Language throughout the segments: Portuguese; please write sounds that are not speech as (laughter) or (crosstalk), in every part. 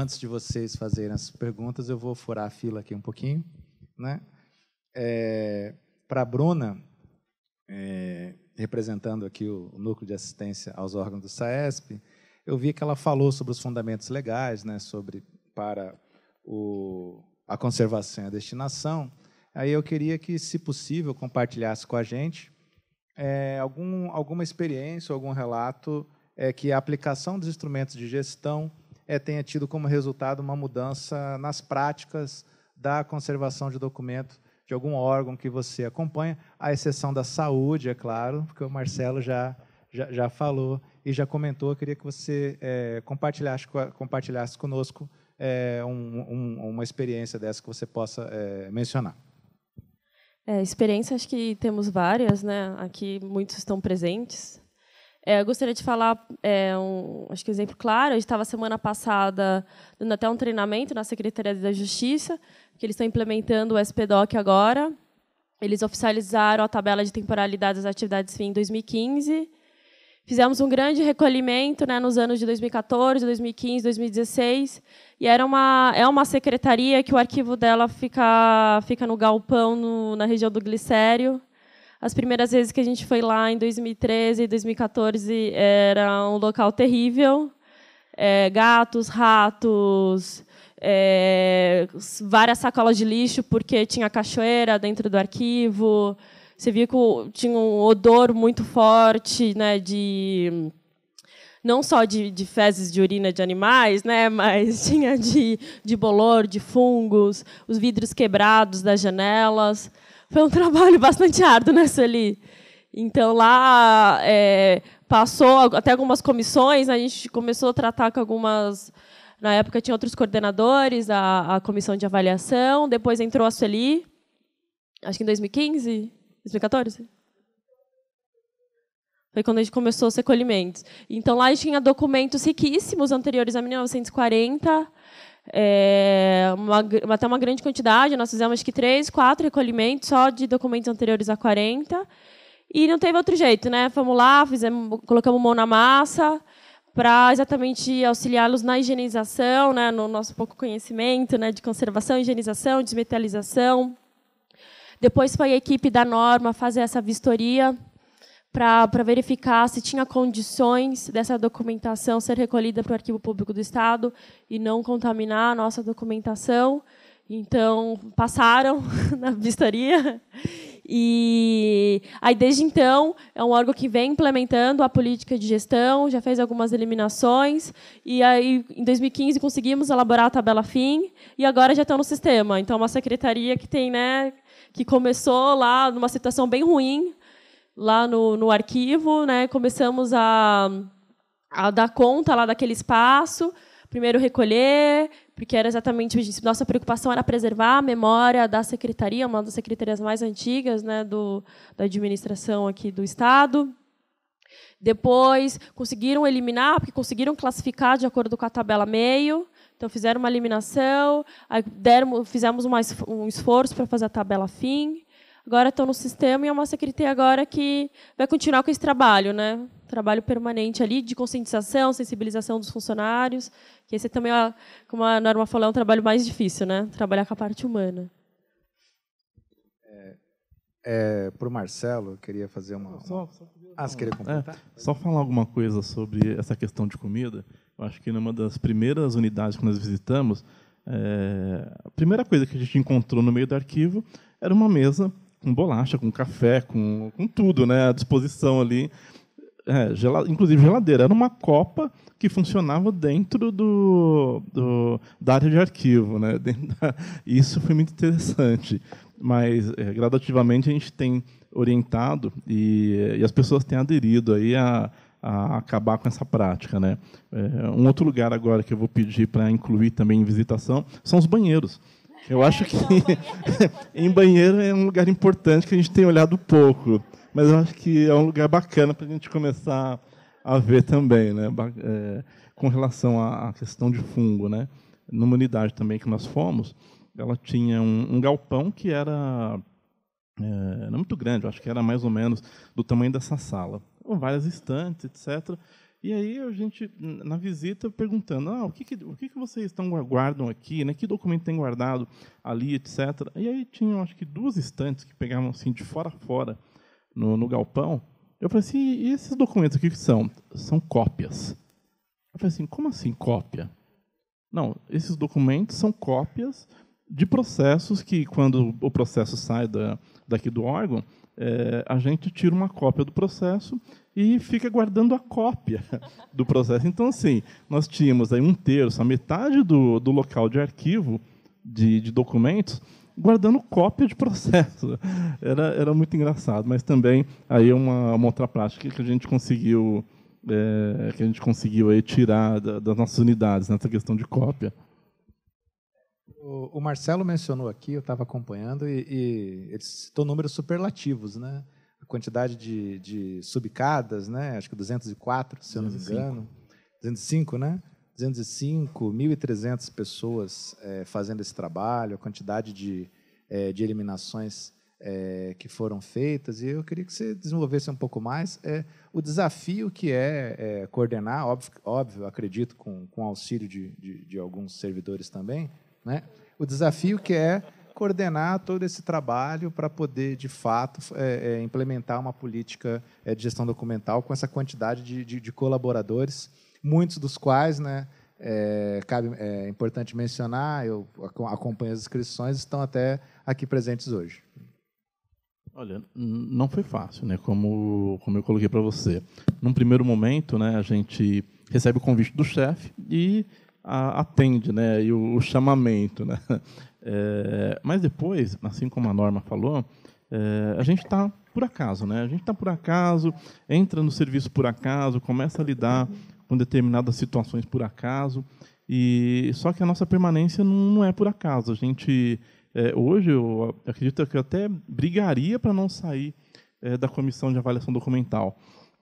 antes de vocês fazerem as perguntas, eu vou furar a fila aqui um pouquinho. Né? É, Para a Bruna, é, representando aqui o, o Núcleo de Assistência aos Órgãos do SAESP, eu vi que ela falou sobre os fundamentos legais, né, sobre para o, a conservação e a destinação. Aí eu queria que, se possível, compartilhasse com a gente é, algum, alguma experiência, algum relato é, que a aplicação dos instrumentos de gestão é, tenha tido como resultado uma mudança nas práticas da conservação de documento de algum órgão que você acompanha, à exceção da saúde, é claro, porque o Marcelo já, já, já falou e já comentou. Eu queria que você é, compartilhasse, compartilhasse conosco é, um, um, uma experiência dessa que você possa é, mencionar. É, experiência, acho que temos várias, né? Aqui muitos estão presentes. É, eu gostaria de falar, é, um, acho que exemplo claro, eu estava semana passada dando até um treinamento na Secretaria da Justiça, que eles estão implementando o SPDOC agora. Eles oficializaram a tabela de temporalidade das atividades fim em 2015. Fizemos um grande recolhimento né, nos anos de 2014, 2015, 2016. E era uma, é uma secretaria que o arquivo dela fica, fica no galpão, no, na região do Glicério. As primeiras vezes que a gente foi lá, em 2013 e 2014, era um local terrível. É, gatos, ratos, é, várias sacolas de lixo, porque tinha cachoeira dentro do arquivo. Você via que tinha um odor muito forte né, de não só de, de, fezes de urina de animais, né, (laughs) mas tinha de, de bolor, de fungos, os vidros quebrados das janelas foi um (laughs) trabalho bastante árduo, nessa né, ali. Então, lá é, passou até algumas comissões, a gente começou a tratar com algumas... Na época, tinha outros coordenadores, a, a comissão de avaliação, depois entrou a Sueli, acho que em 2015, 2014? Foi quando a gente começou os recolhimentos. Então, lá a gente tinha documentos riquíssimos anteriores a 1940, é, uma, até uma grande quantidade. Nós fizemos que três, quatro recolhimentos só de documentos anteriores a 40. E não teve outro jeito, né? Fomos lá, fizemos, colocamos mão na massa para exatamente auxiliá-los na higienização, né, no nosso pouco conhecimento, né, de conservação, higienização, desmetalização. Depois foi a equipe da Norma fazer essa vistoria para verificar se tinha condições dessa documentação ser recolhida para o Arquivo Público do Estado e não contaminar a nossa documentação. Então, passaram (laughs) na vistoria. E aí, desde então, é um órgão que vem implementando a política de gestão, já fez algumas eliminações. E aí, em 2015, conseguimos elaborar a tabela FIM e agora já estão no sistema. Então, é uma secretaria que tem, né, que começou lá numa situação bem ruim lá no, no arquivo, né? Começamos a, a dar conta lá daquele espaço. Primeiro recolher, porque era exatamente o Nossa preocupação era preservar a memória da secretaria, uma das secretarias mais antigas, né, do, da administração aqui do estado. Depois conseguiram eliminar, porque conseguiram classificar de acordo com a tabela meio. Então fizeram uma eliminação, aí deram, fizemos um esforço para fazer a tabela fim agora estão no sistema e é uma secretaria agora que vai continuar com esse trabalho, né? Trabalho permanente ali de conscientização, sensibilização dos funcionários, que esse também, é, como a Norma falou, é um trabalho mais difícil, né? Trabalhar com a parte humana. É, é Para o Marcelo, eu queria fazer uma. uma... Só, só, ah, você queria completar? É, só falar alguma coisa sobre essa questão de comida. Eu acho que numa das primeiras unidades que nós visitamos, é, a primeira coisa que a gente encontrou no meio do arquivo era uma mesa com bolacha, com café, com, com tudo, né? À disposição ali. É, gel, inclusive geladeira. Era uma copa que funcionava dentro do, do da área de arquivo. Né? (laughs) isso foi muito interessante. Mas, é, gradativamente, a gente tem orientado e, e as pessoas têm aderido aí a, a acabar com essa prática. Né? É, um outro lugar agora que eu vou pedir para incluir também em visitação são os banheiros. Eu acho que (laughs) é em banheiro é um lugar importante que a gente tem olhado pouco, mas eu acho que é um lugar bacana para a gente começar a ver também, né? É, com relação à questão de fungo, né? Numa unidade também que nós fomos, ela tinha um, um galpão que era é, não muito grande, acho que era mais ou menos do tamanho dessa sala, com várias estantes, etc. E aí a gente, na visita, perguntando, ah, o que, que o que, que vocês estão guardam aqui, né? que documento tem guardado ali, etc. E aí tinham, acho que, duas estantes que pegavam assim de fora a fora no, no galpão. Eu falei assim, e esses documentos aqui que são? São cópias. Eu falei assim, como assim cópia? Não, esses documentos são cópias de processos que, quando o processo sai da, daqui do órgão, é, a gente tira uma cópia do processo e fica guardando a cópia (laughs) do processo. Então, assim, nós tínhamos aí um terço, a metade do, do local de arquivo de, de documentos guardando cópia de processo. (laughs) Era, era muito engraçado, mas também aí é uma, uma outra prática que a gente conseguiu é, que a gente conseguiu aí tirar da, das nossas unidades nessa questão de cópia. O, o Marcelo mencionou aqui, eu estava acompanhando, e, e ele citou números superlativos, né? A quantidade de, de subicadas, né? Acho que 204, se 205. eu não me engano. 205, né? 205, 1.300 pessoas é, fazendo esse trabalho, a quantidade de, é, de eliminações é, que foram feitas. E eu queria que você desenvolvesse um pouco mais é, o desafio que é, é coordenar, óbvio, óbvio acredito, com, com auxílio de, de, de alguns servidores também, né? o desafio que é coordenar todo esse trabalho para poder, de fato, é, é, implementar uma política é, de gestão documental com essa quantidade de, de, de colaboradores, muitos dos quais, né, é, cabe, é importante mencionar, eu acompanho as inscrições, estão até aqui presentes hoje. Olha, não foi fácil, né? Como, como eu coloquei para você. Num primeiro momento, né, a gente recebe o convite do chefe e a, atende, né? E o, o chamamento, né? (laughs) É, mas depois, assim como a Norma falou, é, a gente está por acaso, né? A gente está por acaso, entra no serviço por acaso, começa a lidar com determinadas situações por acaso. E só que a nossa permanência não, não é por acaso. A gente é, hoje eu acredito que eu até brigaria para não sair é, da comissão de avaliação documental,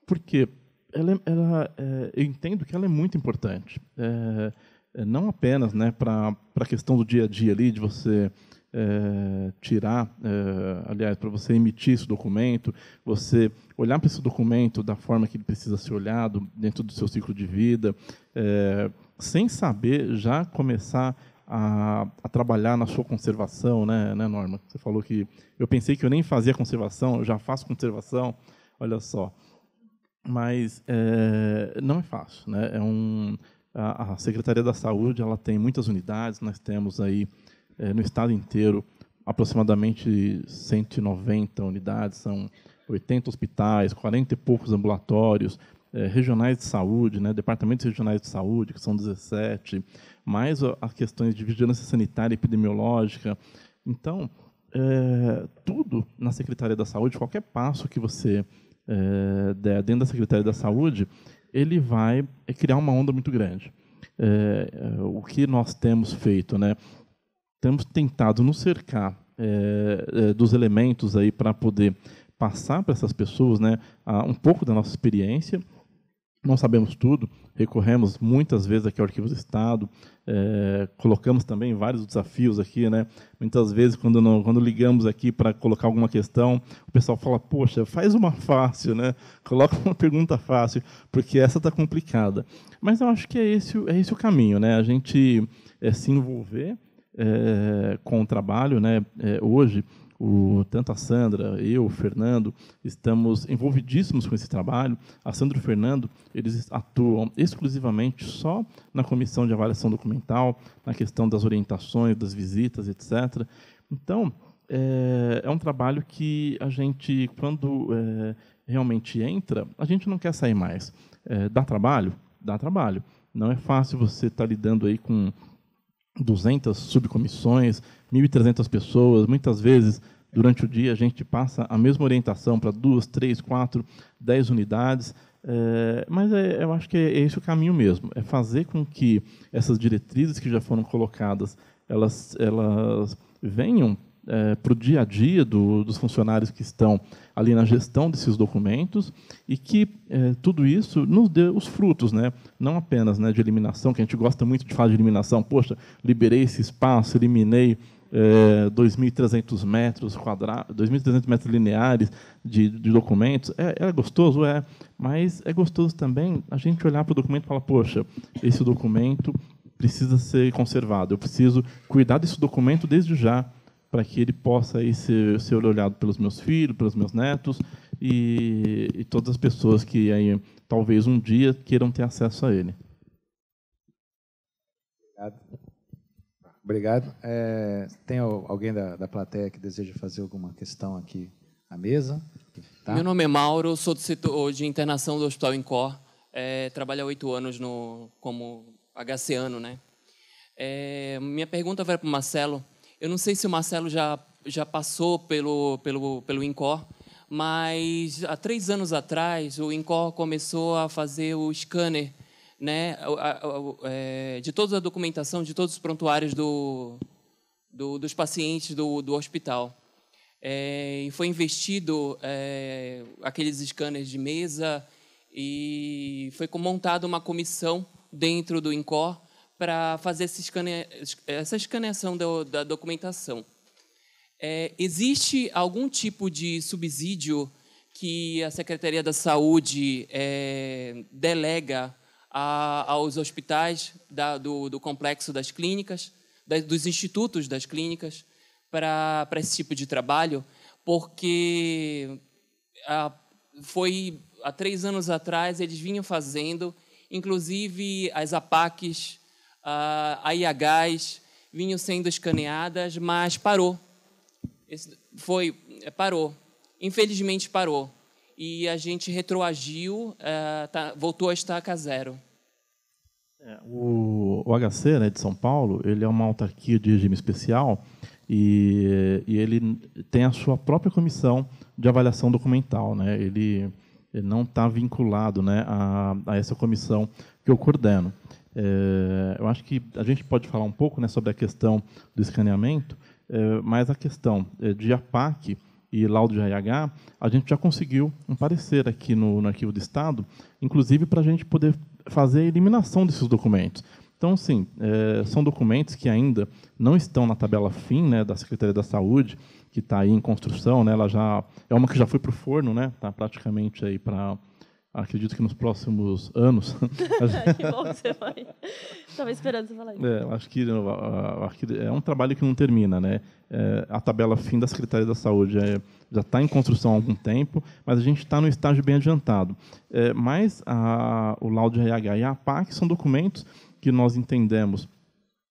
porque ela, é, ela é, eu entendo que ela é muito importante. É, é não apenas né, para a questão do dia a dia ali, de você é, tirar, é, aliás, para você emitir esse documento, você olhar para esse documento da forma que ele precisa ser olhado, dentro do seu ciclo de vida, sem saber já começar a, a, trabalhar na sua conservação, né, né, Norma? Você falou que eu pensei que eu nem fazia conservação, eu já faço conservação, olha só mas é, não é fácil, né? É um a, a, Secretaria da Saúde ela tem muitas unidades, nós temos aí é, no estado inteiro aproximadamente 190 unidades, são 80 hospitais, 40 e poucos ambulatórios, é, regionais de saúde, né, departamentos regionais de saúde, que são 17, mais as questões de vigilância sanitária e epidemiológica. Então, é, tudo na Secretaria da Saúde, qualquer passo que você é, dentro da Secretaria da Saúde, ele vai eh, criar uma onda muito grande. É, o que nós temos feito, né? Temos tentado nos cercar é, dos elementos aí para poder passar para essas pessoas, né, um pouco da nossa experiência não sabemos tudo, recorremos muitas vezes aqui ao Arquivo do Estado, é, colocamos também vários desafios aqui, né? Muitas vezes, quando, não, quando ligamos aqui para colocar alguma questão, o pessoal fala, poxa, faz uma fácil, né? Coloca uma pergunta fácil, porque essa está complicada. Mas eu acho que é esse, é esse o caminho, né? A gente é, se envolver eh, com o trabalho, né? hoje, o, tanto a Sandra, eu, o Fernando, estamos envolvidíssimos com esse trabalho. A Sandra e o Fernando, eles atuam exclusivamente só na comissão de avaliação documental, na questão das orientações, das visitas, etc. Então, é, é um trabalho que a gente, quando é, realmente entra, a gente não quer sair mais. É, dá trabalho? Dá trabalho. Não é fácil você estar tá lidando aí com 200 subcomissões, 1.300 pessoas. Muitas vezes, durante o dia, a gente passa a mesma orientação para duas, três, quatro, dez unidades. É, mas é, eu acho que é, esse o caminho mesmo: é fazer com que essas diretrizes que já foram colocadas elas, elas venham é, eh, para o dia a dia do, dos funcionários que estão ali na gestão desses documentos e que é, tudo isso nos dê os frutos, né? não apenas né, de eliminação, que a gente gosta muito de falar de eliminação, poxa, liberei esse espaço, eliminei é, eh, 2.300 metros quadrados, 2.300 metros lineares de, de documentos. É, é, gostoso? É. Mas é gostoso também a gente olhar para o documento e falar, poxa, esse documento precisa ser conservado, eu preciso cuidar desse documento desde já, para que ele possa aí ser, ser olhado pelos meus filhos, pelos meus netos e, e todas as pessoas que aí, talvez um dia queiram ter acesso a ele. Obrigado. Obrigado. É, tem alguém da, da plateia que deseja fazer alguma questão aqui à mesa? Tá. Meu nome é Mauro, sou do setor de internação do Hospital Incor. É, trabalho há oito anos no, como HCano, né? É, minha pergunta vai para o Marcelo. Eu não sei se o Marcelo já, já passou pelo, pelo, pelo INCOR, mas há três anos atrás o INCOR começou a fazer o scanner né, é, de toda a documentação, de todos os prontuários do, do, dos pacientes do, do hospital. É, e foi investido é, aqueles scanners de mesa e foi montada uma comissão dentro do INCOR para fazer esse escane... essa escaneação do, da documentação. É, existe algum tipo de subsídio que a Secretaria da Saúde é, delega a, aos hospitais da, do, do, complexo das clínicas, da, dos institutos das clínicas, para esse tipo de trabalho? Porque a, foi há três anos atrás eles vinham fazendo, inclusive as APACs ah, a IAGAS vinham sendo escaneadas, mas parou. Esse foi é, parou. Infelizmente parou. E a gente retroagiu, uh, tá, voltou a estaca zero. É, o, o, HC né, de São Paulo, ele é uma autarquia de regime especial e, e ele tem a sua própria comissão de avaliação documental. Né? Ele, ele não está vinculado né, a, a essa comissão que eu coordeno. É, eu acho que a gente pode falar um pouco né, sobre a questão do escaneamento, é, mas a questão eh, de APAC e laudo de RH, a gente já conseguiu um parecer aqui no, no Arquivo do Estado, inclusive para a gente poder fazer a eliminação desses documentos. Então, sim, é, são documentos que ainda não estão na tabela fim né, da Secretaria da Saúde, que está aí em construção, né, ela já é uma que já foi para o forno, está né, tá praticamente aí para Acredito que nos próximos anos. (laughs) que bom que você vai. Estava esperando você falar isso. É, acho que é um trabalho que não termina, né? É, a tabela fim da Secretaria da Saúde é, já está em construção há algum tempo, mas a gente está no estágio bem adiantado. É, mas a, o laudo RH e a PAC são documentos que nós entendemos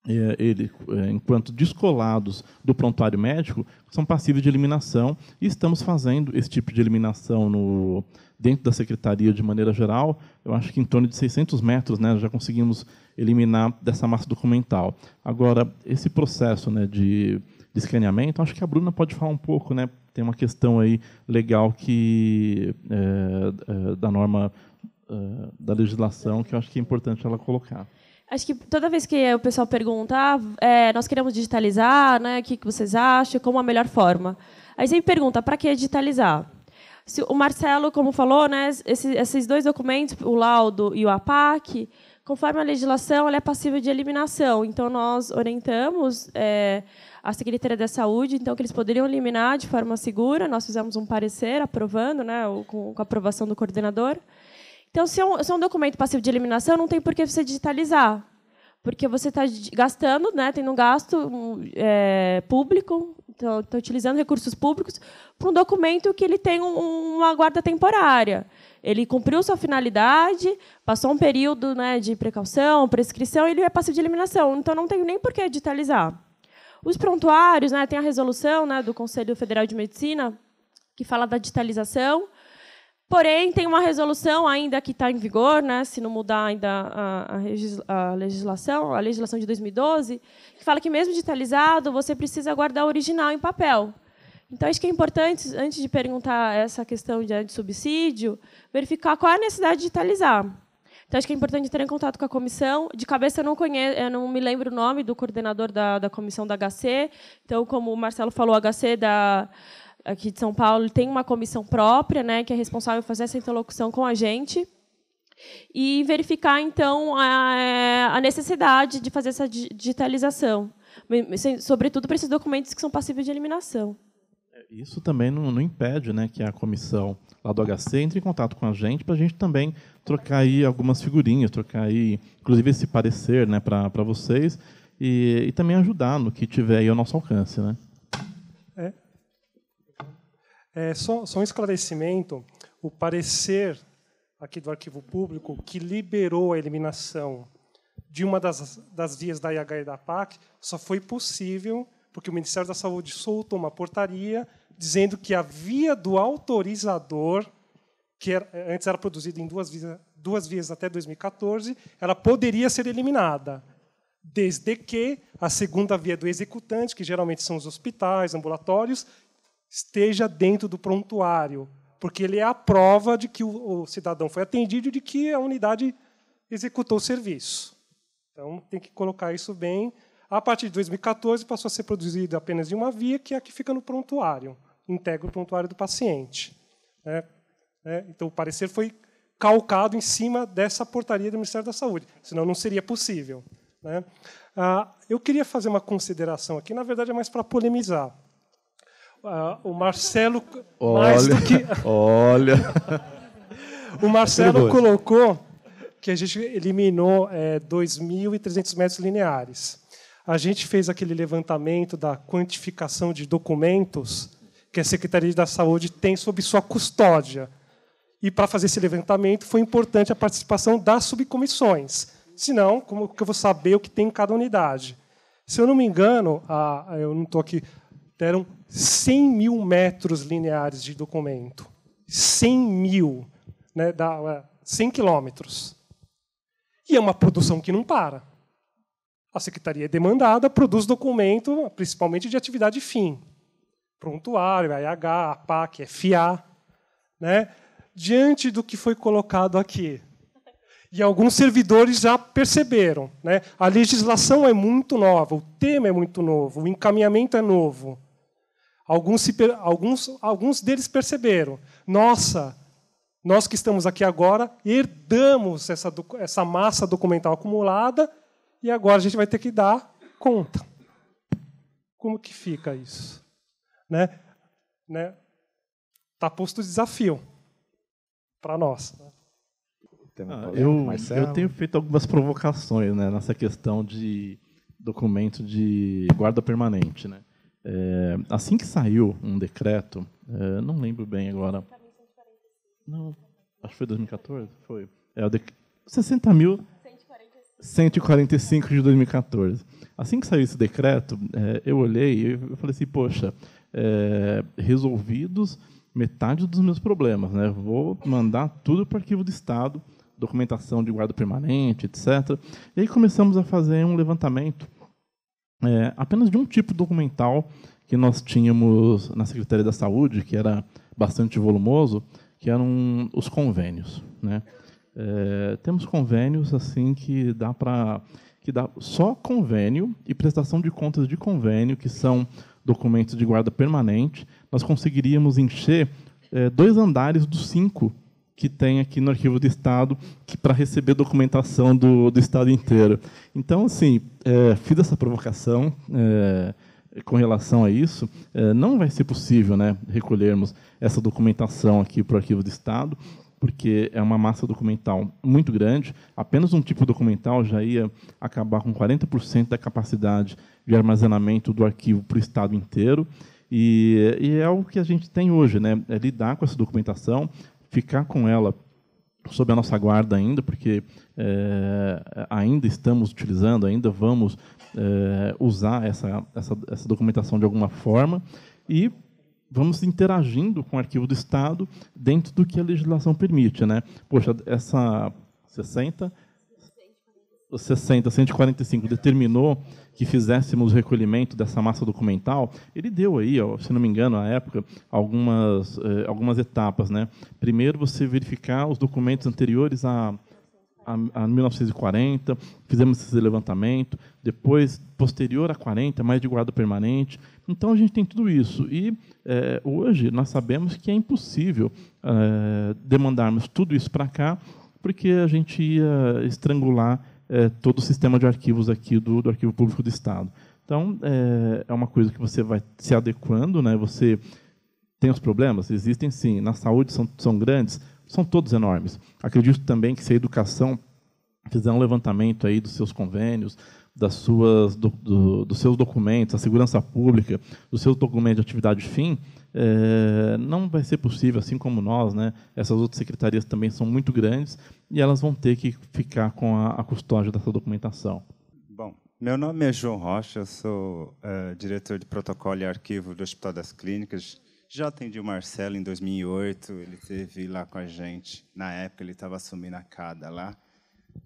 é, ele, é, enquanto descolados do prontuário médico, são passíveis de eliminação e estamos fazendo esse tipo de eliminação no, dentro da secretaria de maneira geral. Eu acho que em torno de 600 metros né, já conseguimos eliminar dessa massa documental. Agora, esse processo né, de, de escaneamento, acho que a Bruna pode falar um pouco, né, tem uma questão aí legal que é, é, da norma é, da legislação que eu acho que é importante ela colocar. Acho que toda vez que o pessoal pergunta, ah, é, nós queremos digitalizar, né? O que vocês acham? Como a melhor forma? Aí sempre pergunta, para que digitalizar? Se o Marcelo, como falou, né? esses dois documentos, o laudo e o APAC, conforme a legislação, ela é passível de eliminação. Então nós orientamos é, a Secretaria da Saúde, então que eles poderiam eliminar de forma segura. Nós fizemos um parecer aprovando, né? Com, com a aprovação do coordenador. Então, se é um, se é um documento passivo de eliminação, não tem por que você digitalizar, porque você está gastando, né, tendo um gasto é, público, está então, utilizando recursos públicos para um documento que ele tem um, uma guarda temporária. Ele cumpriu sua finalidade, passou um período né, de precaução, prescrição, e ele é passivo de eliminação. Então, não tem nem por que digitalizar. Os prontuários, né, tem a resolução né, do Conselho Federal de Medicina, que fala da digitalização, Porém, tem uma resolução ainda que está em vigor, né, se não mudar ainda a, a, legislação, a legislação de 2012, que fala que mesmo digitalizado, você precisa guardar o original em papel. Então, acho que é importante, antes de perguntar essa questão de subsídio, verificar qual é a necessidade de digitalizar. Então, acho que é importante entrar em contato com a comissão. De cabeça, eu não, conheço, eu não me lembro o nome do coordenador da, da comissão da HC. Então, como o Marcelo falou, a HC da aqui de São Paulo tem uma comissão própria, né, que é responsável por fazer essa interlocução com a gente e verificar então a, é, a necessidade de fazer essa digitalização, sobretudo para esses documentos que são passíveis de eliminação. É, isso também não, não impede, né, que a comissão lá do HC entre em contato com a gente para a gente também trocar aí algumas figurinhas, trocar aí, inclusive esse parecer, né, para vocês e, e também ajudar no que tiver aí ao nosso alcance, né? É, só, só um esclarecimento: o parecer aqui do arquivo público que liberou a eliminação de uma das, das vias da IH e da PAC só foi possível porque o Ministério da Saúde soltou uma portaria dizendo que a via do autorizador, que era, antes era produzida em duas vias, duas vias até 2014, ela poderia ser eliminada, desde que a segunda via do executante, que geralmente são os hospitais, ambulatórios, esteja dentro do prontuário, porque ele é a prova de que o, cidadão foi atendido e de que a unidade executou o serviço. Então, tem que colocar isso bem. A partir de 2014, passou a ser produzido apenas em uma via, que é a que fica no prontuário, integra o prontuário do paciente. É, é, então, o parecer foi calcado em cima dessa portaria do Ministério da Saúde, senão não seria possível. Né? Ah, eu queria fazer uma consideração aqui, na verdade é mais para polemizar. Uh, o Marcelo. Olha, mais do que... (laughs) (laughs) olha. o Marcelo colocou que a gente eliminou é, 2.300 metros lineares. A gente fez aquele levantamento da quantificação de documentos que a Secretaria da Saúde tem sob sua custódia. E para fazer esse levantamento foi importante a participação das subcomissões. Senão, como que eu vou saber o que tem em cada unidade? Se eu não me engano, a, ah, eu não estou aqui, deram 100 mil metros lineares de documento. 100 mil, né, dá 100 é, quilômetros. E é uma produção que não para. A secretaria é demandada produz documento, principalmente de atividade fim. Prontuário, IH, APAC, FA. Né? Diante do que foi colocado aqui, e alguns servidores já perceberam. Né? A legislação é muito nova, o tema é muito novo, o encaminhamento é novo. Alguns, alguns, alguns deles perceberam: nossa, nós que estamos aqui agora herdamos essa, essa massa documental acumulada e agora a gente vai ter que dar conta. Como que fica isso? Né? Né? Tá posto o desafio para nós. Né? Ah, eu, eu tenho feito algumas provocações né, nessa questão de documento de guarda permanente, né? É, assim que saiu um decreto, é, não lembro bem agora. Não, acho que foi 2014? Foi. É o de... 60 mil. 145 de 2014. Assim que saiu esse decreto, é, eu olhei e eu falei assim, poxa, é, resolvidos metade dos meus problemas, né? Vou mandar tudo para o arquivo do Estado, documentação de guarda permanente, etc. E aí começamos a fazer um levantamento é, apenas de um tipo documental que nós tínhamos na Secretaria da Saúde, que era bastante volumoso, que eram os convênios. Né? É, temos convênios assim que dá para que dá só convênio e prestação de contas de convênio, que são documentos de guarda permanente, nós conseguiríamos encher é, dois andares dos cinco que tem aqui no Arquivo do Estado para receber documentação do, do, Estado inteiro. Então, assim, é, fiz essa provocação é, com relação a isso. É, não vai ser possível né, recolhermos essa documentação aqui para o Arquivo do Estado, porque é uma massa documental muito grande. Apenas um tipo documental já ia acabar com 40% da capacidade de armazenamento do arquivo para o Estado inteiro. E, e, é o que a gente tem hoje, né? É lidar com essa documentação, ficar com ela sob a nossa guarda ainda, porque é, ainda estamos utilizando, ainda vamos é, usar essa, essa, essa documentação de alguma forma e vamos interagindo com o arquivo do Estado dentro do que a legislação permite. Né? Poxa, essa 60 60, 145 determinou que fizéssemos o recolhimento dessa massa documental, ele deu aí, se não me engano, à época, algumas, eh, algumas etapas. Né? Primeiro, você verificar os documentos anteriores a, a, a 1940, fizemos esse levantamento, depois, posterior a 40, mais de guarda permanente. Então, a gente tem tudo isso. E eh, hoje, nós sabemos que é impossível eh, demandarmos tudo isso para cá, porque a gente ia estrangular é, todo o sistema de arquivos aqui do, do Arquivo Público do Estado. Então, é, é, uma coisa que você vai se adequando, né? você tem os problemas? Existem sim. Na saúde são, são grandes? São todos enormes. Acredito também que se a educação fizer um levantamento aí dos seus convênios, das suas, do, do, dos seus documentos, a segurança pública, dos seus documentos de atividade fim, é, não vai ser possível, assim como nós, né? essas outras secretarias também são muito grandes e elas vão ter que ficar com a, a custódia dessa documentação. Bom, meu nome é João Rocha, sou é, diretor de protocolo e arquivo do Hospital das Clínicas. Já atendi o Marcelo em 2008, ele teve lá com a gente. Na época, ele estava assumindo a CADA lá.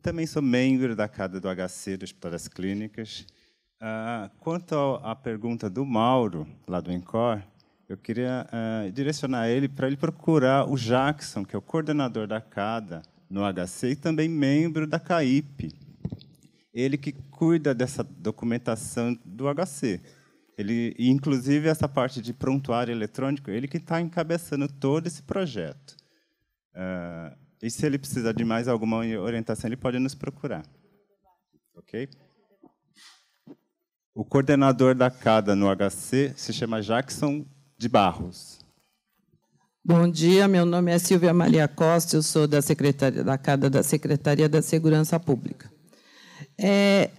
Também sou membro da Cada do HC do Hospital das Clínicas. Uh, quanto à pergunta do Mauro, lá do Encor, eu queria uh, direcionar ele para ele procurar o Jackson, que é o coordenador da CADA no HC e também membro da CAIP. Ele que cuida dessa documentação do HC. Ele, inclusive essa parte de prontuário eletrônico, ele que está encabeçando todo esse projeto. Uh, e se ele precisar de mais alguma orientação, ele pode nos procurar. Ok? O coordenador da CADA no HC se chama Jackson de Barros. Bom dia, meu nome é Silvia Maria Costa, eu sou da Secretaria da CADA da Secretaria da Segurança Pública. É,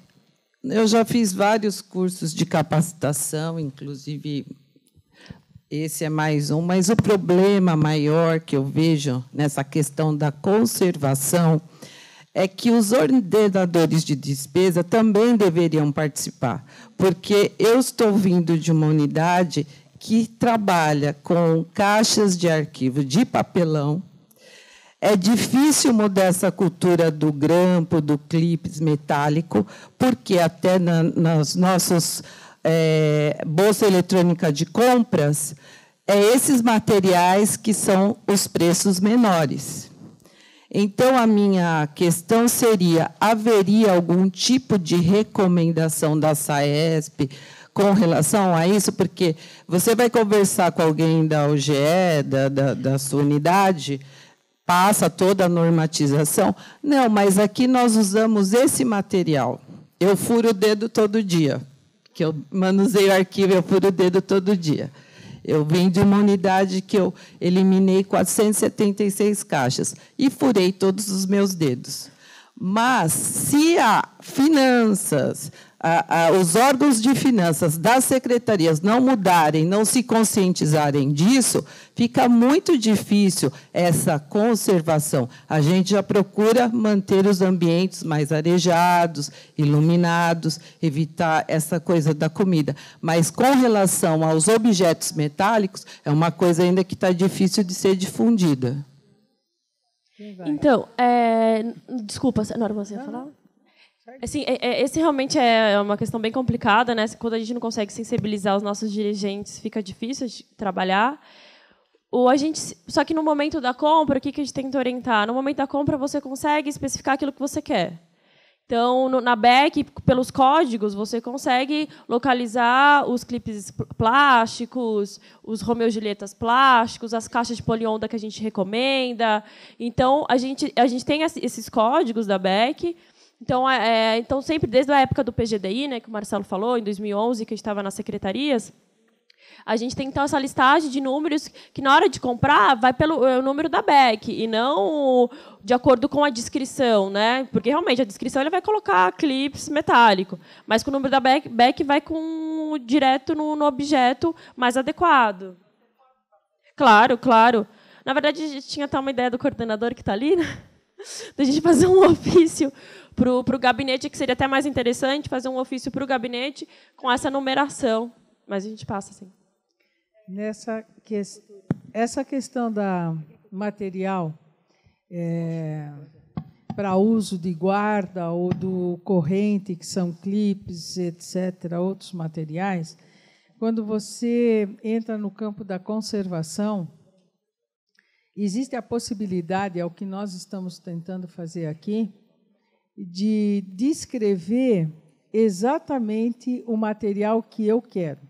eu já fiz vários cursos de capacitação, inclusive esse é mais um, mas o problema maior que eu vejo nessa questão da conservação é que os ordenadores de despesa também deveriam participar, porque eu estou vindo de uma unidade que trabalha com caixas de arquivo de papelão. É difícil mudar essa cultura do grampo, do clipes metálico, porque até na, nas nossas é, bolsa eletrônica de compras, é esses materiais que são os preços menores. Então, a minha questão seria: haveria algum tipo de recomendação da SAESP com relação a isso? Porque você vai conversar com alguém da UGE, da, da, da sua unidade, passa toda a normatização. Não, mas aqui nós usamos esse material. Eu furo o dedo todo dia que eu manuseio arquivo, eu furo o dedo todo dia. Eu vim de uma unidade que eu eliminei 476 caixas e furei todos os meus dedos. Mas se a finanças, a, a, os órgãos de finanças das secretarias não mudarem, não se conscientizarem disso, Fica muito difícil essa conservação. A gente já procura manter os ambientes mais arejados, iluminados, evitar essa coisa da comida. Mas com relação aos objetos metálicos, é uma coisa ainda que está difícil de ser difundida. Então, é... desculpa, Nora, você ia falar? Assim, é, é, esse realmente é uma questão bem complicada, né? Quando a gente não consegue sensibilizar os nossos dirigentes, fica difícil de trabalhar o, a gente, só que no momento da compra, o que, a gente tenta orientar? No momento da compra, você consegue especificar aquilo que você quer. Então, no, na back, pelos códigos, você consegue localizar os clipes plásticos, os Romeo Julietas plásticos, as caixas de polionda que a gente recomenda. Então, a gente, a gente tem esses códigos da back. Então, é, é, então, sempre desde a época do PGDI, né, que o Marcelo falou, em 2011, que a gente estava nas secretarias, a gente tem então essa listagem de números que na hora de comprar vai pelo é, o número da BEC e não de acordo com a descrição, né? Porque realmente a descrição ele vai colocar clips metálico, mas com o número da BEC, vai com direto no, no objeto mais adequado. Claro, claro. Na verdade, a gente tinha até uma ideia do coordenador que está ali, né? (laughs) da gente fazer um (laughs) ofício para o gabinete, que seria até mais interessante fazer um ofício para o gabinete com essa numeração. Mas a gente passa assim. Nessa que, essa questão da material é, para uso de guarda ou do corrente, que são clipes, etc., outros materiais, quando você entra no campo da conservação, existe a possibilidade, é o que nós estamos tentando fazer aqui, de descrever exatamente o material que eu quero.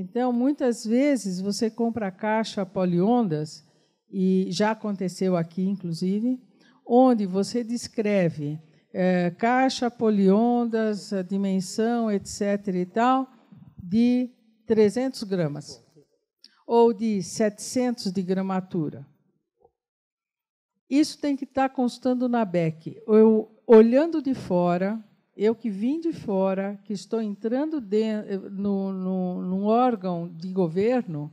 Então, muitas vezes você compra a caixa poliondas, e já aconteceu aqui, inclusive, onde você descreve é, caixa poliondas, eh, dimensão, etc. e tal, de 300 gramas ou de 700 de gramatura. Isso tem que estar tá constando na BEC. Eu, olhando de fora, eu que vim de fora, que estou entrando no, no, num órgão de governo,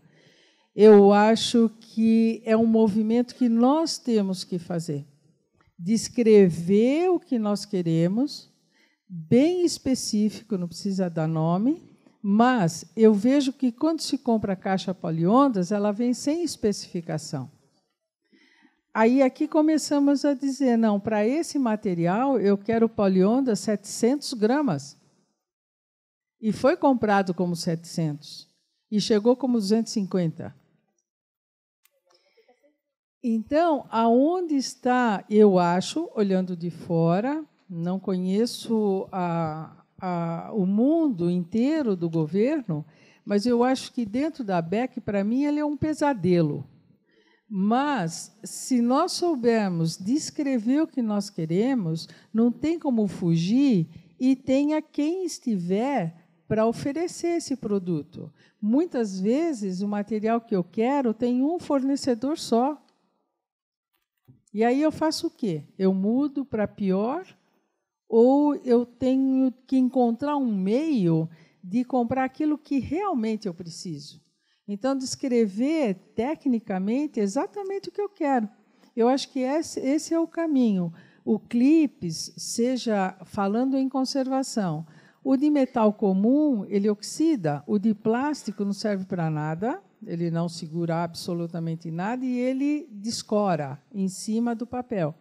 eu acho que é um movimento que nós temos que fazer. Descrever o que nós queremos, bem específico, não precisa dar nome, mas eu vejo que quando se compra a caixa poliondas, ela vem sem especificação. Aí aqui começamos a dizer, não, para esse material eu quero polionda 700 gramas. E foi comprado como 700 e chegou como 250. Então, aonde está, eu acho, olhando de fora, não conheço a, a, o mundo inteiro do governo, mas eu acho que dentro da BEC, para mim, ele é um pesadelo mas, se nós soubermos descrever o que nós queremos, não tem como fugir e tenha quem estiver para oferecer esse produto. Muitas vezes, o material que eu quero tem um fornecedor só. E aí eu faço o quê? Eu mudo para pior ou eu tenho que encontrar um meio de comprar aquilo que realmente eu preciso? Então, descrever tecnicamente exatamente o que eu quero. Eu acho que esse, esse é o caminho. O clipes, seja falando em conservação, o de metal comum, ele oxida, o de plástico não serve para nada, ele não segura absolutamente nada e ele descora em cima do papel.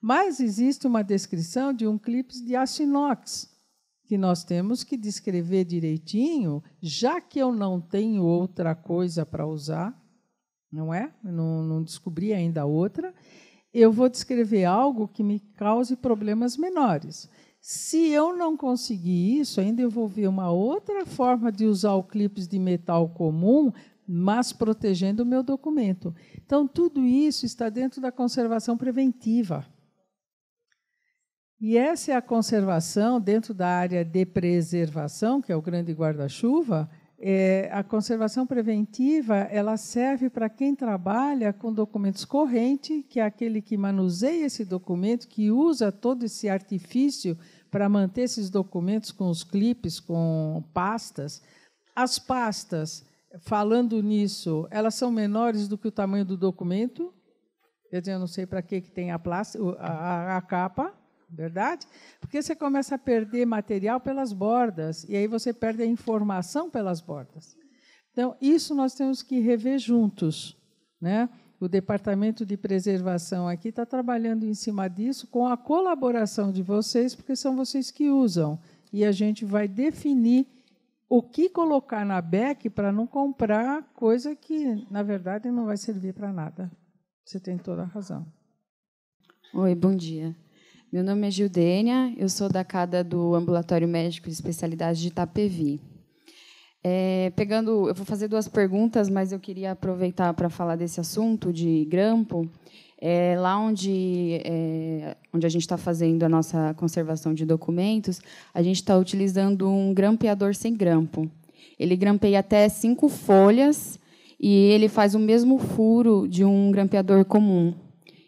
Mas existe uma descrição de um clipe de aço inox, que nós temos que descrever direitinho, já que eu não tenho outra coisa para usar, não é? Não, não descobri ainda outra. Eu vou descrever algo que me cause problemas menores. Se eu não conseguir isso, ainda eu vou ver uma outra forma de usar o clipe de metal comum, mas protegendo o meu documento. Então, tudo isso está dentro da conservação preventiva. E essa é a conservação dentro da área de preservação, que é o grande guarda-chuva. É, a conservação preventiva ela serve para quem trabalha com documentos corrente, que é aquele que manuseia esse documento, que usa todo esse artifício para manter esses documentos com os clipes, com pastas. As pastas, falando nisso, elas são menores do que o tamanho do documento. Quer dizer, eu não sei para que, que tem a, plástica, a, a, a capa verdade? Porque você começa a perder material pelas bordas, e aí você perde a informação pelas bordas. Então, isso nós temos que rever juntos. Né? O departamento de preservação aqui está trabalhando em cima disso com a colaboração de vocês, porque são vocês que usam. E a gente vai definir o que colocar na BEC para não comprar coisa que, na verdade, não vai servir para nada. Você tem toda a razão. Oi, bom dia. Meu nome é Gildênia, eu sou da CADA do Ambulatório Médico de Especialidade de Itapevi. É, pegando, eu vou fazer duas perguntas, mas eu queria aproveitar para falar desse assunto de grampo. É, lá onde, é, onde a gente está fazendo a nossa conservação de documentos, a gente está utilizando um grampeador sem grampo. Ele grampeia até cinco folhas e ele faz o mesmo furo de um grampeador comum.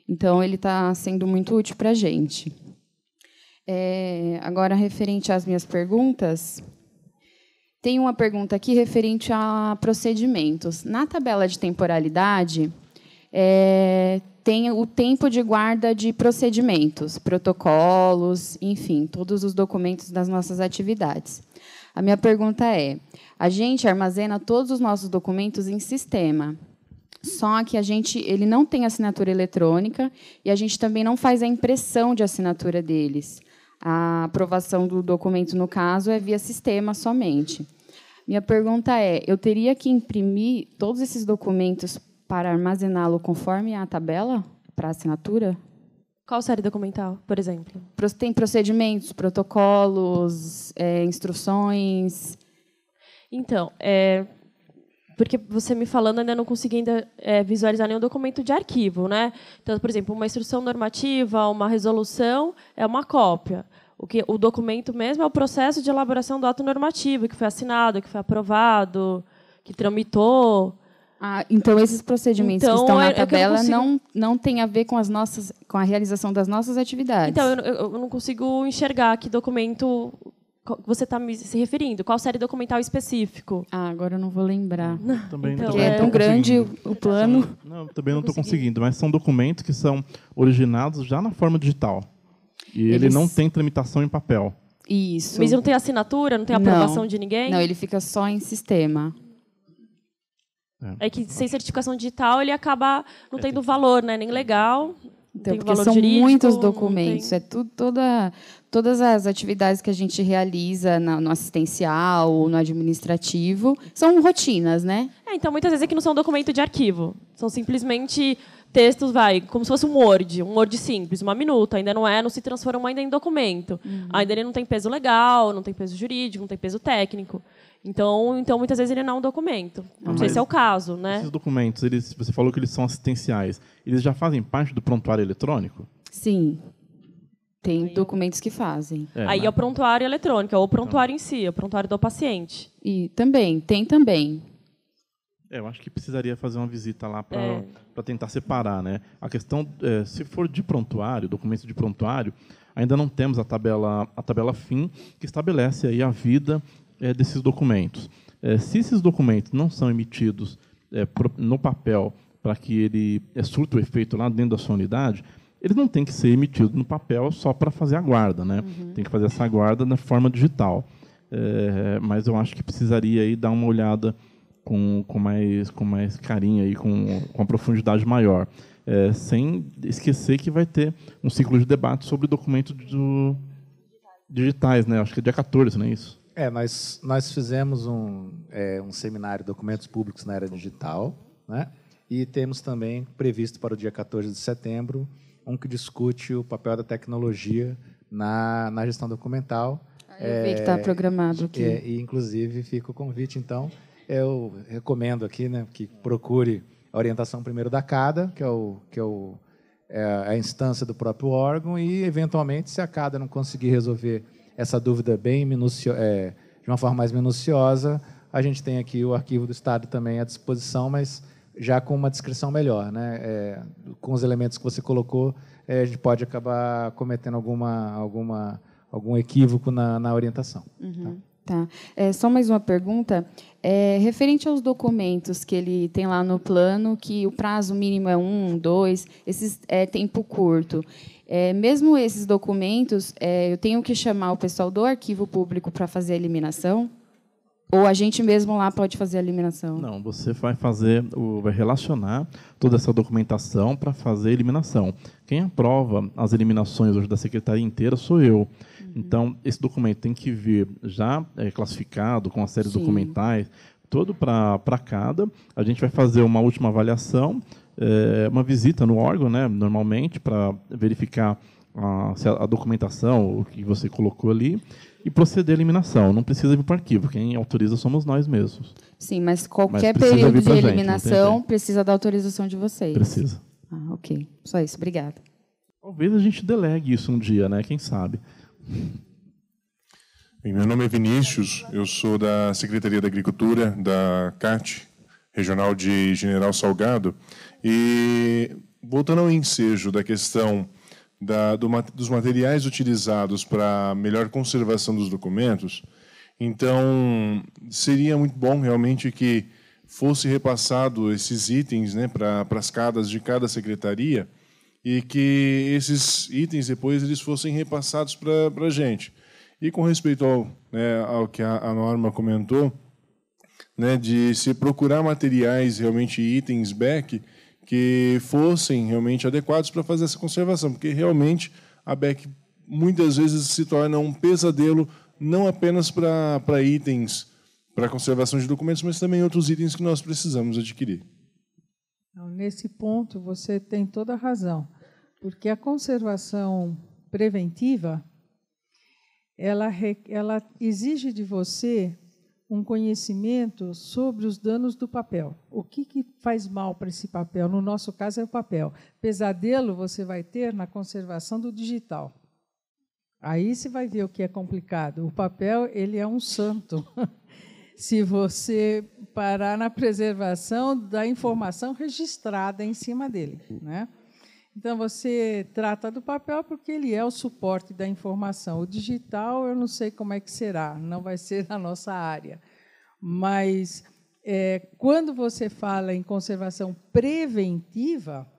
Então, ele está sendo muito útil para a gente. É, agora, referente às minhas perguntas, tem uma pergunta aqui referente a procedimentos. Na tabela de temporalidade, é, tem o tempo de guarda de procedimentos, protocolos, enfim, todos os documentos das nossas atividades. A minha pergunta é: a gente armazena todos os nossos documentos em sistema. Só que a gente, ele não tem assinatura eletrônica e a gente também não faz a impressão de assinatura deles. A aprovação do documento, no caso, é via sistema somente. Minha pergunta é: eu teria que imprimir todos esses documentos para armazená-lo conforme a tabela para assinatura? Qual série documental, por exemplo? Tem procedimentos, protocolos, é, instruções. Então, é, porque você me falando ainda não consegui ainda é, visualizar nenhum documento de arquivo, né? Então, por exemplo, uma instrução normativa, uma resolução é uma cópia. O que o documento mesmo é o processo de elaboração do ato normativo que foi assinado, que foi aprovado, que tramitou. Ah, então esses procedimentos então, que estão na é, é tabela não, consigo... não, não tem a ver com as nossas com a realização das nossas atividades. Então eu, eu não consigo enxergar que documento você está se referindo? Qual série documental específico? Ah, agora eu não vou lembrar. Não, também então, não é tão grande o plano. Não, também não estou conseguindo, mas são documentos que são originados já na forma digital. E Eles... ele não tem tramitação em papel. Isso. Mas não tem assinatura, não tem aprovação não. de ninguém? Não, ele fica só em sistema. É, é que sem certificação digital ele acaba não é tendo valor, né? Nem legal. Então, porque são muitos documentos, tem... é tudo, toda, todas as atividades que a gente realiza no assistencial ou no administrativo são rotinas, né? É, então muitas vezes é que não são documento de arquivo, são simplesmente textos, vai, como se fosse um Word, um Word simples, uma minuta, ainda não é, não se transformou ainda em documento. Uhum. Ainda ele não tem peso legal, não tem peso jurídico, não tem peso técnico. Então, então muitas vezes ele não é um documento. Não ah, sei se é o caso, né? Esses documentos, eles, você falou que eles são assistenciais. Eles já fazem parte do prontuário eletrônico? Sim. Tem documentos que fazem. É, Aí né? é o prontuário eletrônico, é o prontuário tá. em si, é o prontuário do paciente. E também, tem também. É, eu acho que precisaria fazer uma visita lá para é. tentar separar, né? A questão, é, se for de prontuário, documento de prontuário, ainda não temos a tabela, a tabela fim que estabelece aí a vida é, desses documentos. É, se esses documentos não são emitidos é, no papel para que ele surta o efeito lá dentro da sua unidade, ele não tem que ser emitido no papel só para fazer a guarda, né? Uhum. Tem que fazer essa guarda na forma digital. É, mas eu acho que precisaria aí dar uma olhada com, com, mais, com mais carinho aí, com, com a profundidade maior. É, sem esquecer que vai ter um ciclo de debate sobre documentos do, digitais, né? Acho que é dia 14, não é isso? É, nós, nós fizemos um, é, um seminário Documentos Públicos na Era Digital, né? E temos também previsto para o dia 14 de setembro um que discute o papel da tecnologia na, na gestão documental. Ah, eu é, vi que está é, programado aqui. É, e, inclusive, fica o convite, então. Eu recomendo aqui né, que procure a orientação primeiro da CADA, que é, o, que é, o, é, é a instância do próprio órgão, e, eventualmente, se a CADA não conseguir resolver essa dúvida bem minucio, é, de uma forma mais minuciosa, a gente tem aqui o arquivo do Estado também à disposição, mas já com uma descrição melhor. Né? É, com os elementos que você colocou, é, a gente pode acabar cometendo alguma, alguma, algum equívoco na, na orientação. Uhum, tá? tá. É, só mais uma pergunta. É, referente aos documentos que ele tem lá no plano, que o prazo mínimo é um, dois, esses é tempo curto. É, mesmo esses documentos, é, eu tenho que chamar o pessoal do arquivo público para fazer a eliminação? Ou a gente mesmo lá pode fazer a eliminação? Não, você vai fazer, vai relacionar toda essa documentação para fazer a eliminação. Quem aprova as eliminações hoje da secretaria inteira sou eu. Uhum. Então, esse documento tem que vir já é, classificado com as séries Sim. documentais, todo para cada. A gente vai fazer uma última avaliação, é, uma visita no órgão, né, normalmente, para verificar a, a documentação, o que você colocou ali e proceder à eliminação. Não precisa vir para o arquivo, quem autoriza somos nós mesmos. Sim, mas qualquer mas período de gente, eliminação precisa da autorização de vocês. Precisa. Ah, ok. Só isso, obrigada. Talvez a gente delegue isso um dia, né? Quem sabe? Bem, meu nome é Vinícius, eu sou da Secretaria da Agricultura da CAT, Regional de General Salgado, e voltando ao ensejo da questão da, do, dos materiais utilizados para melhor conservação dos documentos. Então, seria muito bom realmente que fosse repassado esses itens né, para as cadas de cada secretaria e que esses itens depois eles fossem repassados para a gente. E com respeito ao, né, ao que a, a, Norma comentou, né, de se procurar materiais, realmente itens back, que fossem realmente adequados para fazer essa conservação, porque realmente a BEC muitas vezes se torna um pesadelo não apenas para, itens para conservação de documentos, mas também outros itens que nós precisamos adquirir. Então, nesse ponto, você tem toda a razão, porque a conservação preventiva ela, ela exige de você um conhecimento sobre os danos do papel. O que, que faz mal para esse papel? No nosso caso, é o papel. Pesadelo você vai ter na conservação do digital. Aí você vai ver o que é complicado. O papel, ele é um santo. (laughs) Se você parar na preservação da informação registrada em cima dele, né? Então você trata do papel porque ele é o suporte da informação. O digital eu não sei como é que será, não vai ser na nossa área. Mas é, quando você fala em conservação preventiva,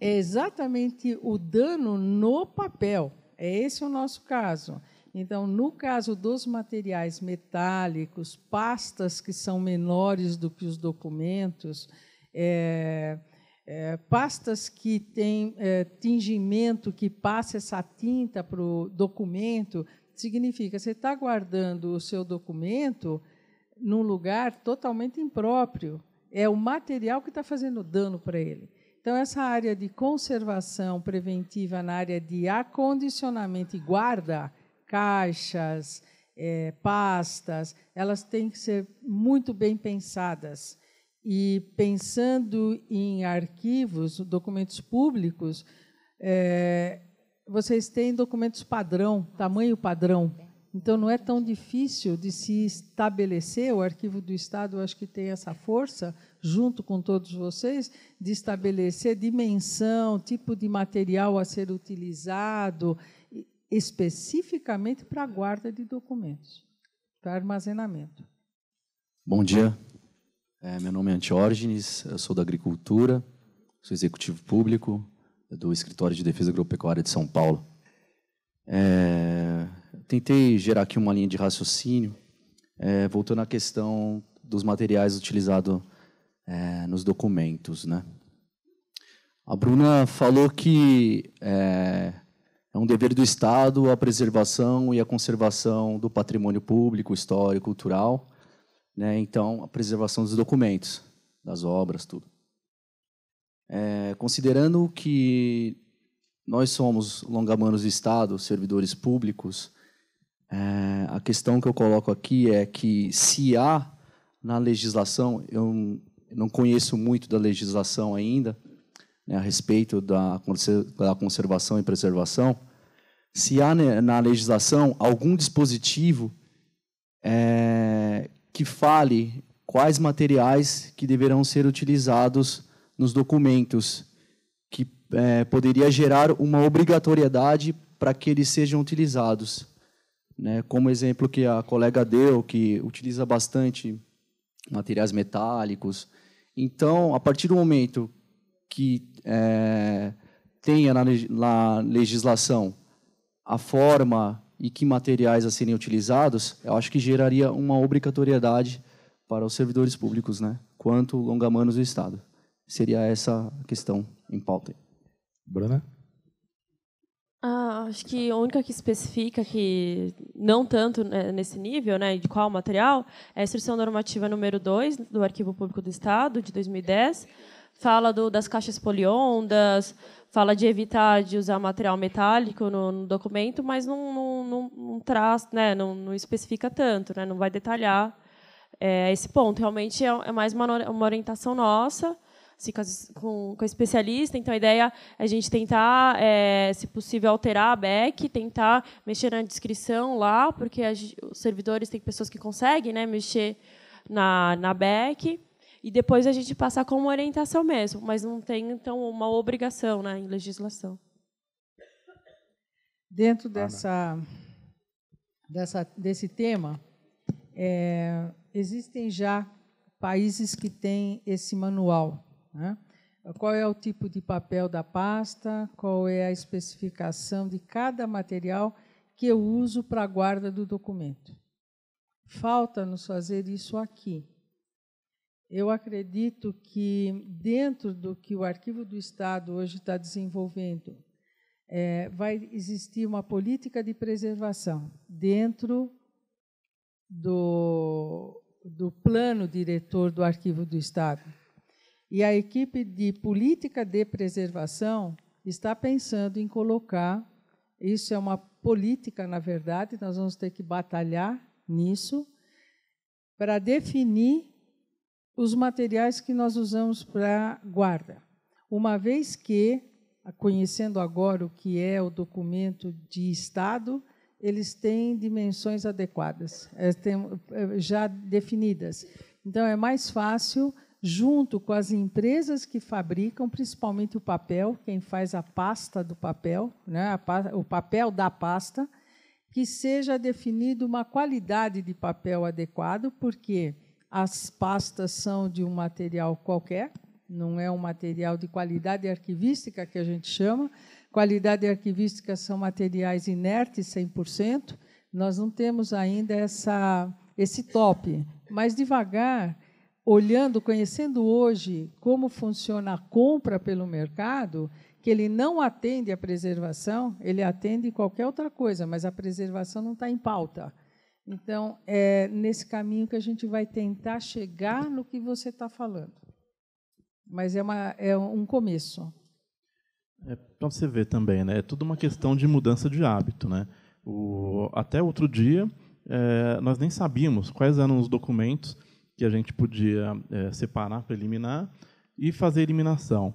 é exatamente o dano no papel. É esse o nosso caso. Então, no caso dos materiais metálicos, pastas que são menores do que os documentos, é, é, pastas que têm é, tingimento, que passa essa tinta para o documento, significa você está guardando o seu documento num lugar totalmente impróprio. É o material que está fazendo dano para ele. Então, essa área de conservação preventiva na área de acondicionamento e guarda, caixas, é, pastas, elas têm que ser muito bem pensadas e pensando em arquivos, documentos públicos, é, vocês têm documentos padrão, tamanho padrão. Então, não é tão difícil de se estabelecer. O Arquivo do Estado, eu acho que tem essa força, junto com todos vocês, de estabelecer dimensão, tipo de material a ser utilizado, especificamente para a guarda de documentos, para armazenamento. Bom dia. É, meu nome é Antiórgenes, eu sou da agricultura, sou executivo público do Escritório de Defesa Agropecuária de São Paulo. É, tentei gerar aqui uma linha de raciocínio, é, voltando à questão dos materiais utilizados é, nos documentos. Né? A Bruna falou que é, é, um dever do Estado a preservação e a conservação do patrimônio público, histórico, cultural, né? Então, a preservação dos documentos, das obras, tudo. É, considerando que nós somos longamanos do Estado, servidores públicos, é, a questão que eu coloco aqui é que se há na legislação, eu não conheço muito da legislação ainda, né, a respeito da, da conservação e preservação, se há na legislação algum dispositivo é, que fale quais materiais que deverão ser utilizados nos documentos, que é, poderia gerar uma obrigatoriedade para que eles sejam utilizados. Né? Como exemplo que a colega deu, que utiliza bastante materiais metálicos. Então, a partir do momento que é, tenha na, na legislação a forma e que materiais a serem utilizados, eu acho que geraria uma obrigatoriedade para os servidores públicos, né? Quanto longamanos do Estado. Seria essa a questão em pauta. Bruna? Ah, acho que a única que especifica que não tanto né, nesse nível, né, de qual material, é a instrução normativa número 2 do Arquivo Público do Estado de 2010, fala do, das caixas poliondas, fala de evitar de usar material metálico no, no documento, mas não, não, não, não traz, né, não, não, especifica tanto, né, não vai detalhar é, esse ponto. Realmente é, é mais uma, uma, orientação nossa, assim, com, com, especialista. Então, a ideia é a gente tentar, é, se possível, alterar a BEC, tentar mexer na descrição lá, porque a, os servidores têm pessoas que conseguem né, mexer na, na BEC e depois a gente passar como orientação mesmo, mas não tem, então, uma obrigação né, em legislação. Dentro dessa, dessa desse tema, é, existem já países que têm esse manual. Né? Qual é o tipo de papel da pasta, qual é a especificação de cada material que eu uso para a guarda do documento. Falta-nos fazer isso aqui eu acredito que, dentro do que o Arquivo do Estado hoje está desenvolvendo, é, vai existir uma política de preservação dentro do, do plano diretor do Arquivo do Estado. E a equipe de política de preservação está pensando em colocar isso é uma política, na verdade, nós vamos ter que batalhar nisso para definir os materiais que nós usamos para guarda. Uma vez que, conhecendo agora o que é o documento de Estado, eles têm dimensões adequadas, é, é, já definidas. Então, é mais fácil, junto com as empresas que fabricam, principalmente o papel, quem faz a pasta do papel, né, o papel da pasta, que seja definido uma qualidade de papel adequado, porque as pastas são de um material qualquer, não é um material de qualidade arquivística que a gente chama. Qualidade arquivística são materiais inertes 100%. Nós não temos ainda essa, esse top, mas devagar, olhando, conhecendo hoje como funciona a compra pelo mercado, que ele não atende à preservação, ele atende qualquer outra coisa, mas a preservação não está em pauta. Então, é nesse caminho que a gente vai tentar chegar no que você está falando. Mas é, uma, é um começo. É, para você ver também, né? É tudo uma questão de mudança de hábito, né? O, até outro dia, é, nós nem sabíamos quais eram os documentos que a gente podia é, separar para eliminar e fazer eliminação.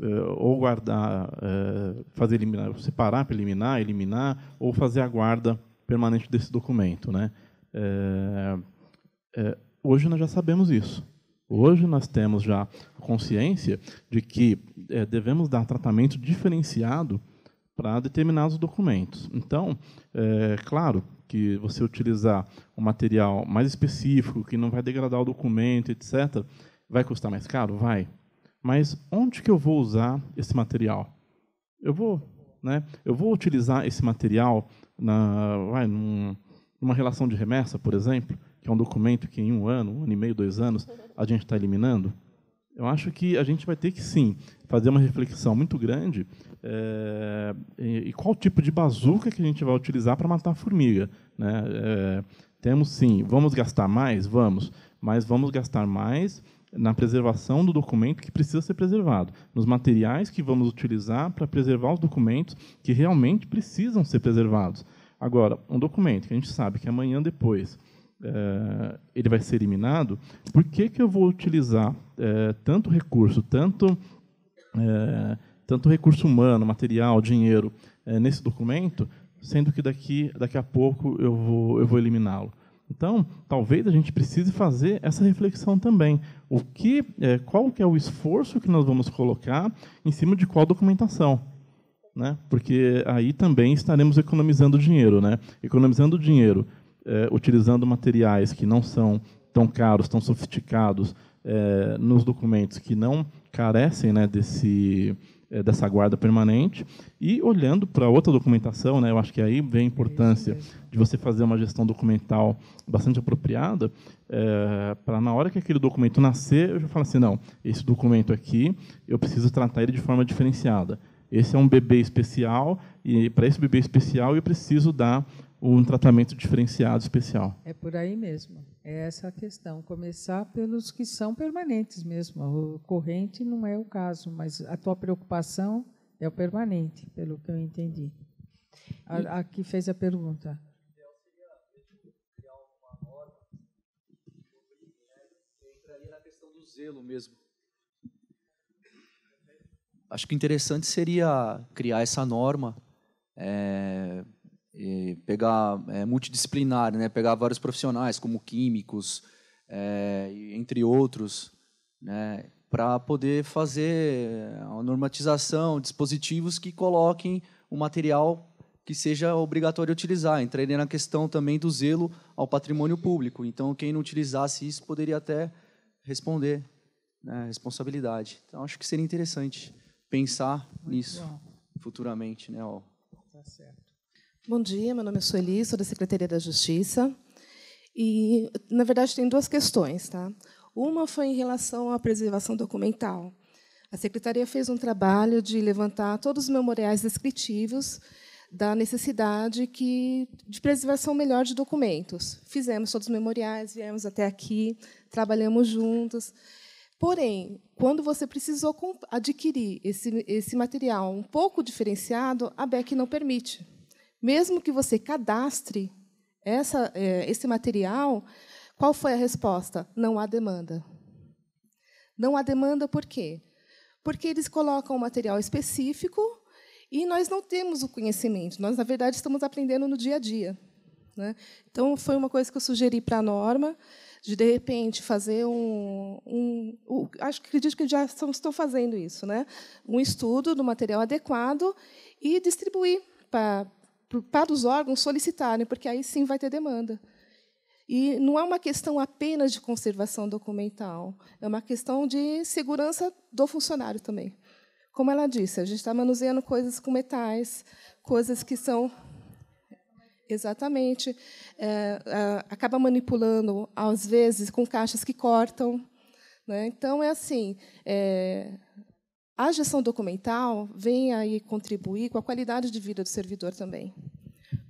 É, ou guardar, é, fazer eliminar, separar para eliminar, eliminar, ou fazer a guarda permanente desse documento. Né? É, é, hoje nós já sabemos isso. Hoje nós temos já consciência de que é, devemos dar tratamento diferenciado para determinados documentos. Então, é claro que você utilizar um material mais específico, que não vai degradar o documento, etc., vai custar mais caro? Vai. Mas onde que eu vou usar esse material? Eu vou, né? Eu vou utilizar esse material na, vai, numa relação de remessa, por exemplo, que é um documento que em um ano, um ano e meio, dois anos, a gente está eliminando? Eu acho que a gente vai ter que, sim, fazer uma reflexão muito grande é, e, qual tipo de bazuca que a gente vai utilizar para matar a formiga. Né? É, temos, sim, vamos gastar mais? Vamos, mas vamos gastar mais na preservação do documento que precisa ser preservado, nos materiais que vamos utilizar para preservar os documentos que realmente precisam ser preservados. Agora, um documento que a gente sabe que amanhã depois é, ele vai ser eliminado, por que, que eu vou utilizar é, tanto recurso, tanto, é, tanto recurso humano, material, dinheiro nesse documento, sendo que daqui, daqui a pouco eu vou, eu vou eliminá-lo? Então, talvez a gente precise fazer essa reflexão também. O que, é, qual que é o esforço que nós vamos colocar em cima de qual documentação? Né? Porque aí também estaremos economizando dinheiro, né? Economizando dinheiro, é, utilizando materiais que não são tão caros, tão sofisticados é, nos documentos que não carecem né, desse é, dessa guarda permanente. E olhando para outra documentação, né, eu acho que aí vem a importância de você fazer uma gestão documental bastante apropriada, é, para na hora que aquele documento nascer, eu já falo assim, não, esse documento aqui, eu preciso tratar ele de forma diferenciada. Esse é um bebê especial, e para esse bebê especial eu preciso dar um tratamento diferenciado especial. É por aí mesmo. É essa a questão. Começar pelos que são permanentes mesmo. O corrente não é o caso, mas a tua preocupação é o permanente, pelo que eu entendi. A, a que fez a pergunta. zelo mesmo. Acho que interessante seria criar essa norma é, pegar é, multidisciplinar, né? pegar vários profissionais, como químicos, é, entre outros, né? para poder fazer é, a normatização, dispositivos que coloquem o material que seja obrigatório utilizar. Entraria na questão também do zelo ao patrimônio público. Então, quem não utilizasse isso poderia até responder né, responsabilidade. Então, acho que seria interessante pensar Muito nisso bom. futuramente. Né, ó. Tá certo. Bom dia, meu nome é Sueli, sou da Secretaria da Justiça. E, na verdade, tem duas questões. Tá? Uma foi em relação à preservação documental. A Secretaria fez um trabalho de levantar todos os memoriais descritivos da necessidade que, de preservação melhor de documentos. Fizemos todos os memoriais, viemos até aqui, trabalhamos juntos. Porém, quando você precisou adquirir esse, esse material um pouco diferenciado, a BEC não permite. Mesmo que você cadastre essa, é, esse material, qual foi a resposta? Não há demanda. Não há demanda por quê? Porque eles colocam um material específico e nós não temos o conhecimento. Nós, na verdade, estamos aprendendo no dia a dia. Né? Então, foi uma coisa que eu sugeri para a norma, de, de repente, fazer um, um, um. acho que acredito que já estão fazendo isso, né? um estudo do material adequado e distribuir para para os órgãos solicitarem, porque aí sim vai ter demanda. E não é uma questão apenas de conservação documental, é uma questão de segurança do funcionário também. Como ela disse, a gente está manuseando coisas com metais, coisas que são. Exatamente. É, é acaba manipulando, às vezes, com caixas que cortam. Né? Então, é assim: é, a gestão documental vem aí contribuir com a qualidade de vida do servidor também.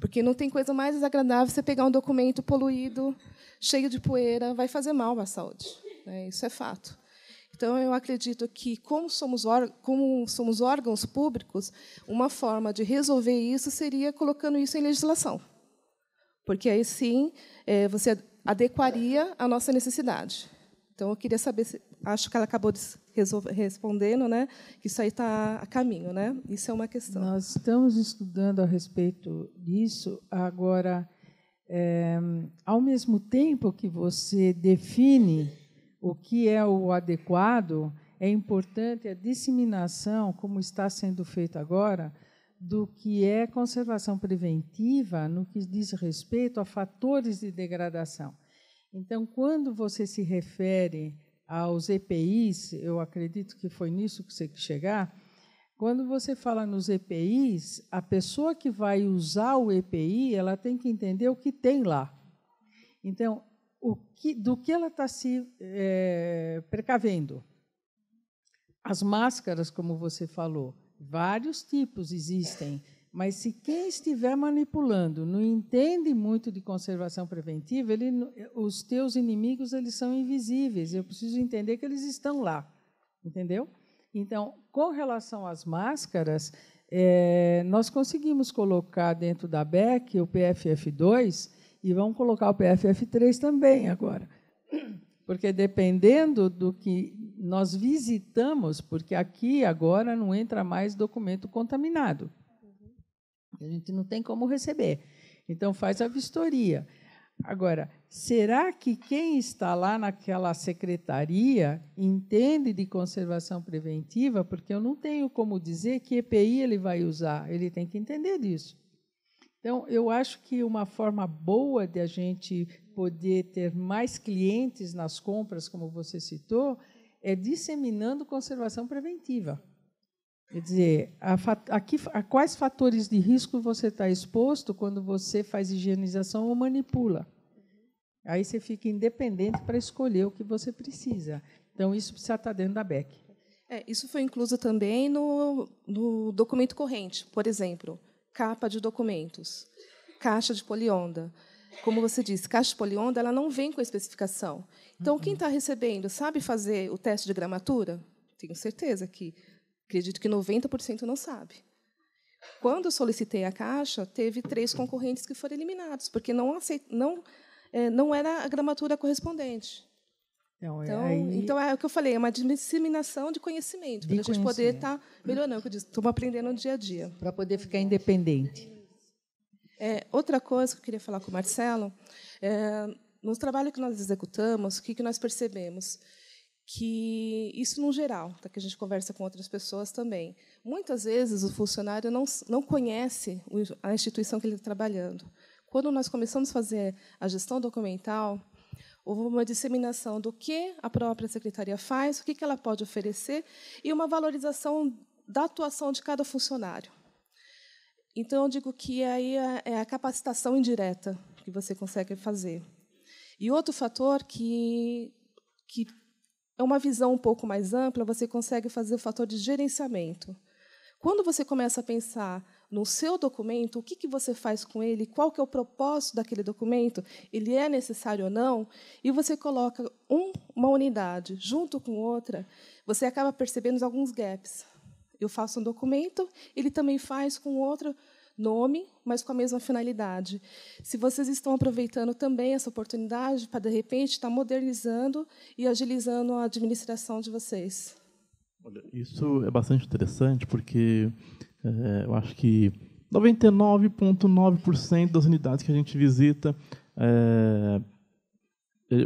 Porque não tem coisa mais desagradável você pegar um documento poluído, cheio de poeira, vai fazer mal à saúde. Né? Isso é fato. Então, eu acredito que, como somos, como somos órgãos públicos, uma forma de resolver isso seria colocando isso em legislação. Porque aí sim é, você adequaria à nossa necessidade. Então, eu queria saber, se, acho que ela acabou de respondendo, né? Isso aí está a caminho, né? Isso é uma questão. Nós estamos estudando a respeito disso agora. É, ao mesmo tempo que você define o que é o adequado, é importante a disseminação, como está sendo feita agora, do que é conservação preventiva no que diz respeito a fatores de degradação. Então, quando você se refere aos EPIs, eu acredito que foi nisso que você que chegar. Quando você fala nos EPIs, a pessoa que vai usar o EPI, ela tem que entender o que tem lá. Então, o que, do que ela está se é, precavendo? As máscaras, como você falou, vários tipos existem. Mas se quem estiver manipulando não entende muito de conservação preventiva, ele, os teus inimigos eles são invisíveis. Eu preciso entender que eles estão lá, entendeu? Então, com relação às máscaras, é, nós conseguimos colocar dentro da BEC o PFF2 e vamos colocar o PFF3 também agora, porque dependendo do que nós visitamos, porque aqui agora não entra mais documento contaminado a gente não tem como receber. Então, faz a vistoria. Agora, será que quem está lá naquela secretaria entende de conservação preventiva? Porque eu não tenho como dizer que EPI ele vai usar, ele tem que entender disso. Então, eu acho que uma forma boa de a gente poder ter mais clientes nas compras, como você citou, é disseminando conservação preventiva. Quer dizer, a, a, que, a quais fatores de risco você está exposto quando você faz higienização ou manipula? Aí você fica independente para escolher o que você precisa. Então, isso precisa estar tá dentro da BEC. É, isso foi incluso também no, no documento corrente, por exemplo, capa de documentos, caixa de polionda como você disse, caixa polionda, ela não vem com especificação. Então, quem está uhum. recebendo sabe fazer o teste de gramatura? Tenho certeza que Acredito que 90% não sabe. Quando solicitei a Caixa, teve três concorrentes que foram eliminados, porque não, aceit não, é, não era a gramatura correspondente. Então, é então, aí... então, é o que eu falei, é uma disseminação de conhecimento, para a gente poder estar tá melhorando, é Estou estamos aprendendo no dia a dia. Para poder ficar independente. É, outra coisa que eu queria falar com o Marcelo, é, no trabalho que nós executamos, o que, que nós percebemos? que isso no geral, tá, que a gente conversa com outras pessoas também. Muitas vezes o funcionário não, não conhece a instituição que ele está trabalhando. Quando nós começamos a fazer a gestão documental, houve uma disseminação do que a própria secretaria faz, o que ela pode oferecer e uma valorização da atuação de cada funcionário. Então, eu digo que aí é, é a capacitação indireta que você consegue fazer. E outro fator que, que é uma visão um pouco mais ampla, você consegue fazer o fator de gerenciamento. Quando você começa a pensar no seu documento, o que, que você faz com ele, qual que é o propósito daquele documento, ele é necessário ou não, e você coloca um, uma unidade junto com outra, você acaba percebendo alguns gaps. Eu faço um documento, ele também faz com outro nome, mas com a mesma finalidade. Se vocês estão aproveitando também essa oportunidade para, de repente, estar tá modernizando e agilizando a administração de vocês. Olha, isso é bastante interessante, porque é, eu acho que 99,9% das unidades que a gente visita, é,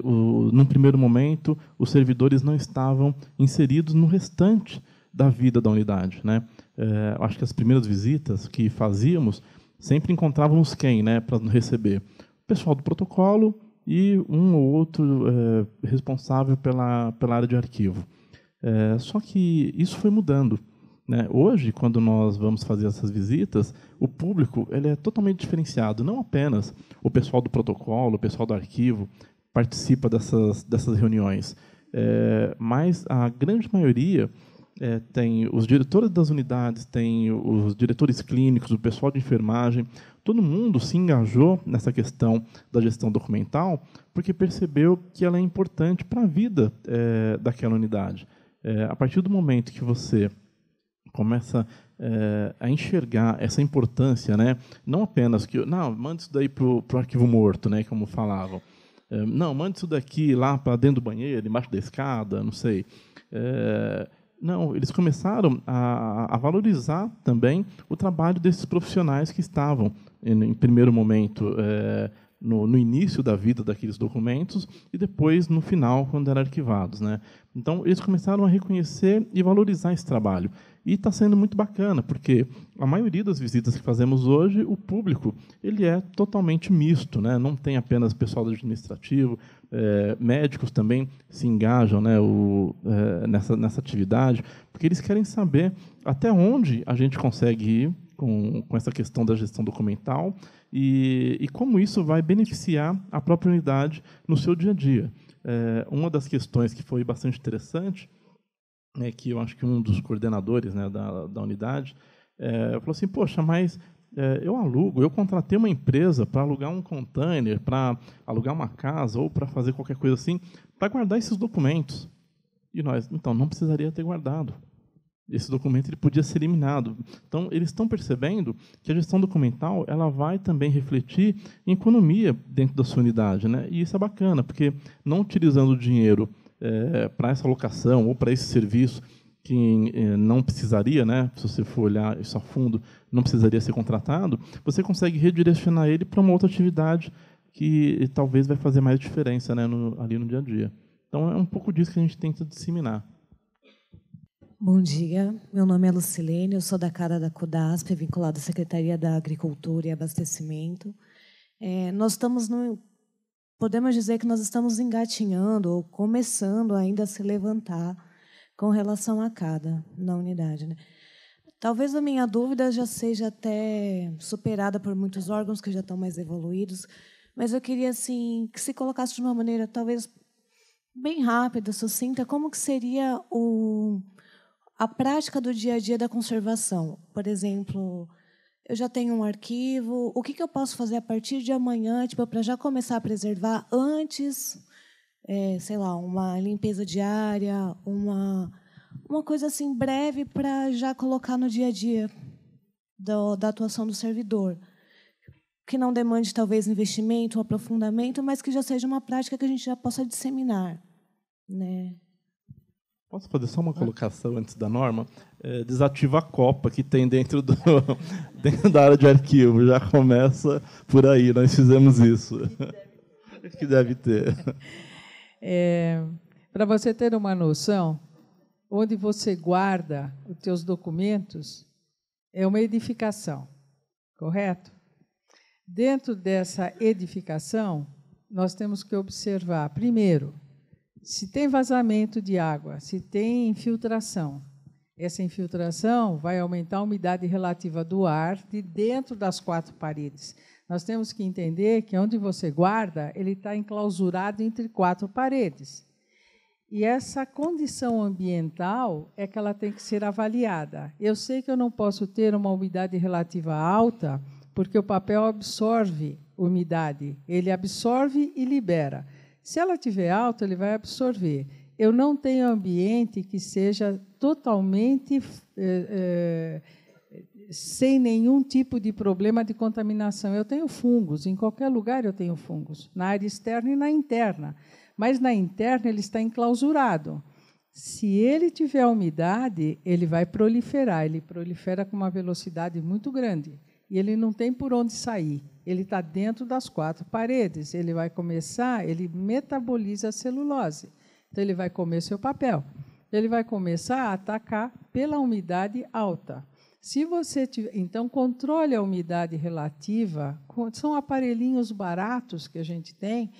o, num primeiro momento, os servidores não estavam inseridos no restante da vida da unidade. Né? Eh, acho que as primeiras visitas que fazíamos, sempre encontrávamos quem né, para nos receber? O pessoal do protocolo e um ou outro eh, responsável pela, pela área de arquivo. Eh, só que isso foi mudando. Né? Hoje, quando nós vamos fazer essas visitas, o público ele é totalmente diferenciado. Não apenas o pessoal do protocolo, o pessoal do arquivo participa dessas, dessas reuniões, é, mas a grande maioria é, tem os diretores das unidades, tem os diretores clínicos, o pessoal de enfermagem, todo mundo se engajou nessa questão da gestão documental porque percebeu que ela é importante para a vida é, daquela unidade. É, a partir do momento que você começa é, a enxergar essa importância, né? Não apenas que, não, manda isso daí pro, o arquivo morto, né? Como falavam. É, não, manda isso daqui lá para dentro do banheiro, embaixo da escada, não sei. É, não, eles começaram a, a, valorizar também o trabalho desses profissionais que estavam, em, em primeiro momento, é, no, no, início da vida daqueles documentos e depois no final, quando eram arquivados. Né? Então, eles começaram a reconhecer e valorizar esse trabalho. E está sendo muito bacana, porque a maioria das visitas que fazemos hoje, o público ele é totalmente misto, né? não tem apenas pessoal administrativo, é, médicos também se engajam né, o, é, nessa, nessa atividade, porque eles querem saber até onde a gente consegue ir com, com essa questão da gestão documental e, e como isso vai beneficiar a própria unidade no seu dia a dia. É, uma das questões que foi bastante interessante né, que eu acho que um dos coordenadores né, da, da unidade, é, falou assim, poxa, mas é, eu alugo, eu contratei uma empresa para alugar um container, para alugar uma casa ou para fazer qualquer coisa assim, para guardar esses documentos. E nós, então, não precisaria ter guardado. Esse documento ele podia ser eliminado. Então, eles estão percebendo que a gestão documental ela vai também refletir em economia dentro da sua unidade. Né? E isso é bacana, porque não utilizando o dinheiro é, eh, para essa locação ou para esse serviço que é, eh, não precisaria, né, se você for olhar isso a fundo, não precisaria ser contratado, você consegue redirecionar ele para uma outra atividade que talvez vai fazer mais diferença né, no, ali no dia a dia. Então é um pouco disso que a gente tenta disseminar. Bom dia, meu nome é Lucilene, eu sou da cara da CODASP, vinculada à Secretaria da Agricultura e Abastecimento. É, nós estamos no podemos dizer que nós estamos engatinhando ou começando ainda a se levantar com relação a cada na unidade. Né? Talvez a minha dúvida já seja até superada por muitos órgãos que já estão mais evoluídos, mas eu queria assim que se colocasse de uma maneira talvez bem rápida, sucinta, como que seria o, a prática do dia a dia da conservação, por exemplo, eu já tenho um arquivo, o que, que eu posso fazer a partir de amanhã, tipo, para já começar a preservar antes, é, sei lá, uma limpeza diária, uma, uma coisa assim breve para já colocar no dia a dia do, da atuação do servidor. Que não demande, talvez, investimento, aprofundamento, mas que já seja uma prática que a gente já possa disseminar. Né? Posso fazer só uma colocação antes da norma? é, desativa a copa que tem dentro, do, (laughs) dentro da área de arquivo. Já começa por aí, nós fizemos isso. (laughs) que deve ter. É, Para você ter uma noção, onde você guarda os teus documentos é uma edificação, correto? Dentro dessa edificação, nós temos que observar, primeiro, se tem vazamento de água, se tem infiltração, essa infiltração vai aumentar a umidade relativa do ar de dentro das quatro paredes. Nós temos que entender que onde você guarda, ele está enclausurado entre quatro paredes. E essa condição ambiental é que ela tem que ser avaliada. Eu sei que eu não posso ter uma umidade relativa alta, porque o papel absorve umidade, ele absorve e libera. Se ela tiver alta, ele vai absorver eu não tenho ambiente que seja totalmente é, é, sem nenhum tipo de problema de contaminação. Eu tenho fungos, em qualquer lugar eu tenho fungos, na área externa e na interna. Mas na interna ele está enclausurado. Se ele tiver umidade, ele vai proliferar. Ele prolifera com uma velocidade muito grande e ele não tem por onde sair. Ele está dentro das quatro paredes. Ele vai começar, ele metaboliza a celulose. Então, ele vai comer seu papel. Ele vai começar a atacar pela umidade alta. Se você tiver, então controle a umidade relativa, são aparelhinhos baratos que a gente tem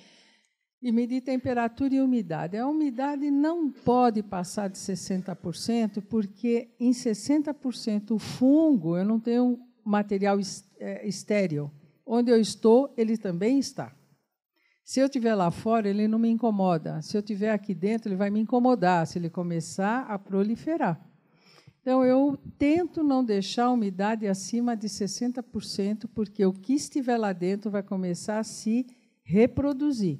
e medir temperatura e umidade. A umidade não pode passar de 60%, porque em 60% o fungo, eu não tenho material é, estéril. Onde eu estou, ele também está. Se eu estiver lá fora, ele não me incomoda. Se eu estiver aqui dentro, ele vai me incomodar se ele começar a proliferar. Então, eu tento não deixar a umidade acima de 60%, porque o que estiver lá dentro vai começar a se reproduzir.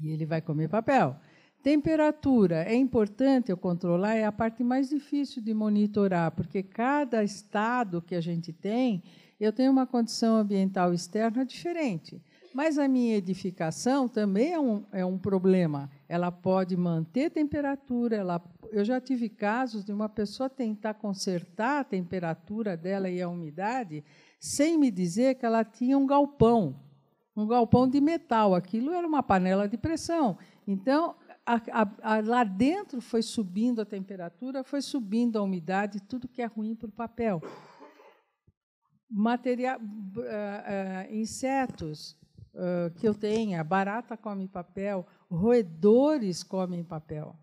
E ele vai comer papel. Temperatura é importante eu controlar, é a parte mais difícil de monitorar, porque cada estado que a gente tem, eu tenho uma condição ambiental externa diferente. Mas a minha edificação também é um, é um problema. Ela pode manter temperatura, ela, eu já tive casos de uma pessoa tentar consertar a temperatura dela e a umidade sem me dizer que ela tinha um galpão, um galpão de metal. Aquilo era uma panela de pressão. Então, a, a, a, lá dentro foi subindo a temperatura, foi subindo a umidade, tudo que é ruim para o papel. Material, uh, eh, uh, eh, insetos, uh, que eu tenha, barata come papel, roedores comem papel.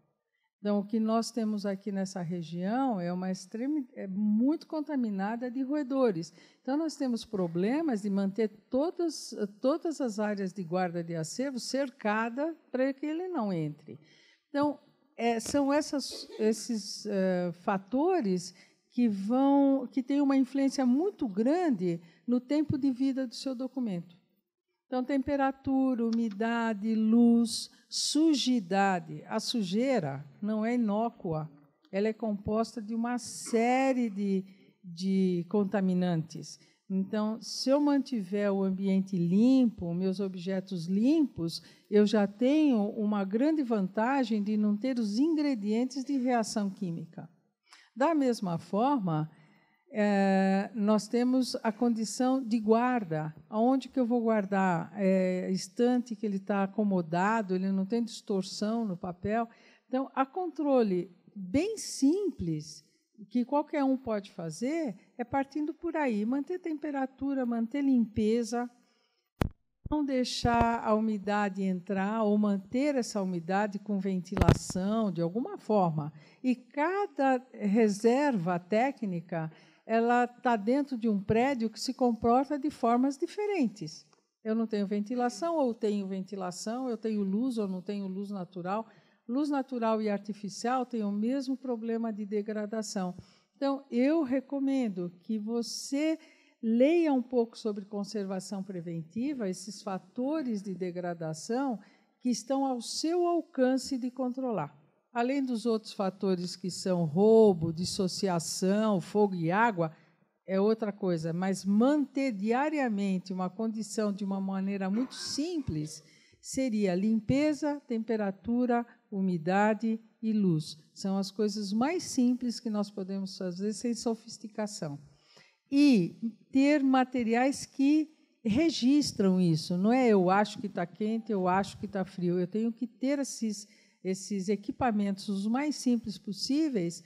Então, o que nós temos aqui nessa região é uma extrema, é muito contaminada de roedores. Então, nós temos problemas de manter todas, todas as áreas de guarda de acervo cercada para que ele não entre. Então, é, são essas, esses uh, fatores que vão, que têm uma influência muito grande no tempo de vida do seu documento. Então, temperatura, umidade, luz, sujidade. A sujeira não é inócua, ela é composta de uma série de, de contaminantes. Então, se eu mantiver o ambiente limpo, meus objetos limpos, eu já tenho uma grande vantagem de não ter os ingredientes de reação química. Da mesma forma, é, nós temos a condição de guarda. Aonde que eu vou guardar? É, estante que ele está acomodado, ele não tem distorção no papel. Então, há controle bem simples que qualquer um pode fazer é partindo por aí, manter temperatura, manter limpeza, não deixar a umidade entrar ou manter essa umidade com ventilação de alguma forma. E cada reserva técnica ela está dentro de um prédio que se comporta de formas diferentes. Eu não tenho ventilação ou tenho ventilação, eu tenho luz ou não tenho luz natural. Luz natural e artificial têm o mesmo problema de degradação. Então, eu recomendo que você leia um pouco sobre conservação preventiva, esses fatores de degradação que estão ao seu alcance de controlar além dos outros fatores que são roubo, dissociação, fogo e água, é outra coisa, mas manter diariamente uma condição de uma maneira muito simples seria limpeza, temperatura, umidade e luz. São as coisas mais simples que nós podemos fazer sem sofisticação. E ter materiais que registram isso. Não é eu acho que está quente, eu acho que está frio. Eu tenho que ter esses esses equipamentos os mais simples possíveis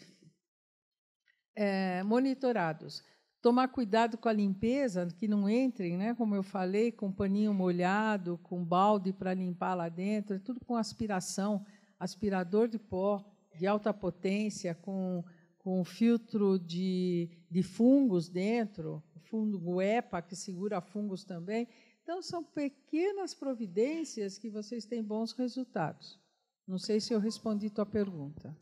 é, monitorados. Tomar cuidado com a limpeza, que não entrem, né, como eu falei, com paninho molhado, com balde para limpar lá dentro, é tudo com aspiração, aspirador de pó de alta potência, com, com filtro de, de fungos dentro, fungo EPA, que segura fungos também. Então, são pequenas providências que vocês têm bons resultados. Não sei se eu respondi tua pergunta.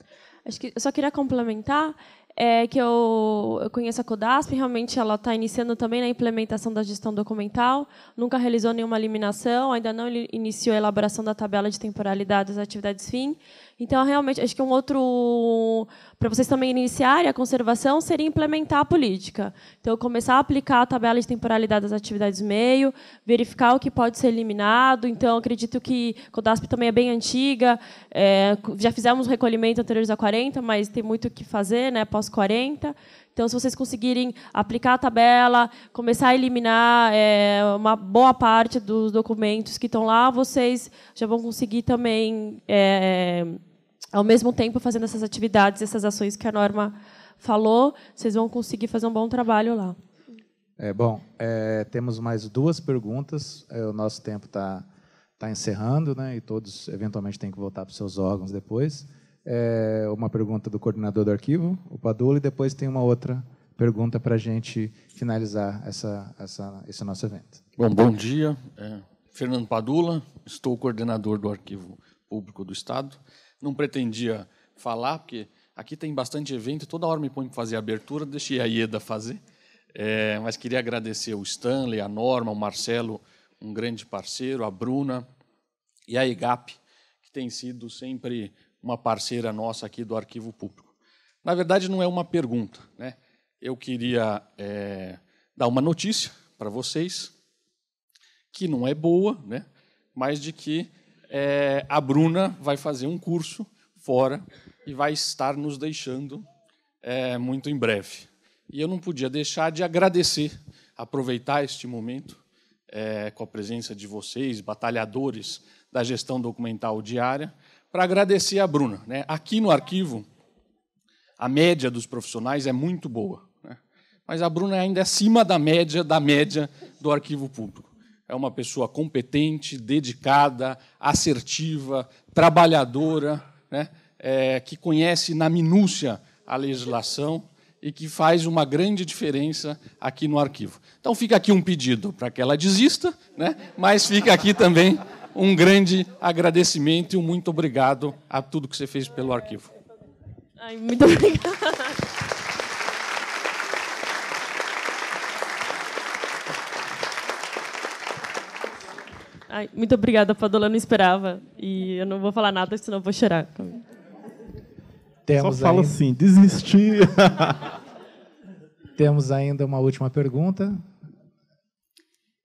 Acho que eu só queria complementar é que eu, eu conheço a Codasp, realmente ela está iniciando também na implementação da gestão documental, nunca realizou nenhuma eliminação, ainda não iniciou a elaboração da tabela de temporalidade das atividades fim. Então, realmente, acho que um outro. Para vocês também iniciarem a conservação, seria implementar a política. Então, começar a aplicar a tabela de temporalidade das atividades meio, verificar o que pode ser eliminado. Então, acredito que a Codasp também é bem antiga, é, já fizemos recolhimento anteriores a 40. 40, mas tem muito o que fazer, né? Pós 40. Então, se vocês conseguirem aplicar a tabela, começar a eliminar é, uma boa parte dos documentos que estão lá, vocês já vão conseguir também, é, ao mesmo tempo, fazendo essas atividades, essas ações que a norma falou, vocês vão conseguir fazer um bom trabalho lá. É bom. É, temos mais duas perguntas. É, o nosso tempo está tá encerrando, né? E todos eventualmente têm que voltar para os seus órgãos depois é, uma pergunta do coordenador do arquivo, o Padula, e depois tem uma outra pergunta para a gente finalizar essa, essa, esse nosso evento. Bom, bom dia. É, Fernando Padula, estou coordenador do Arquivo Público do Estado. Não pretendia falar, porque aqui tem bastante evento, toda hora me põe para fazer a abertura, deixei a Ieda fazer. É, mas queria agradecer o Stanley, a Norma, o Marcelo, um grande parceiro, a Bruna e a EGAP, que tem sido sempre uma parceira nossa aqui do Arquivo Público. Na verdade, não é uma pergunta. Né? Eu queria é, dar uma notícia para vocês, que não é boa, né? mas de que é, a Bruna vai fazer um curso fora e vai estar nos deixando é, muito em breve. E eu não podia deixar de agradecer, aproveitar este momento é, com a presença de vocês, batalhadores da gestão documental diária, para agradecer a Bruna. Né? Aqui no arquivo, a média dos profissionais é muito boa, né? mas a Bruna ainda é acima da média da média do arquivo público. É uma pessoa competente, dedicada, assertiva, trabalhadora, né? É, que conhece na minúcia a legislação e que faz uma grande diferença aqui no arquivo. Então fica aqui um pedido para que ela desista, né? mas fica aqui também um grande agradecimento e um muito obrigado a tudo que você fez pelo arquivo. Ai, muito obrigada. Ai, muito obrigada, Padola. Não esperava. E eu não vou falar nada, senão eu vou chorar. Temos Só fala ainda... assim, desistir. (laughs) Temos ainda uma última pergunta.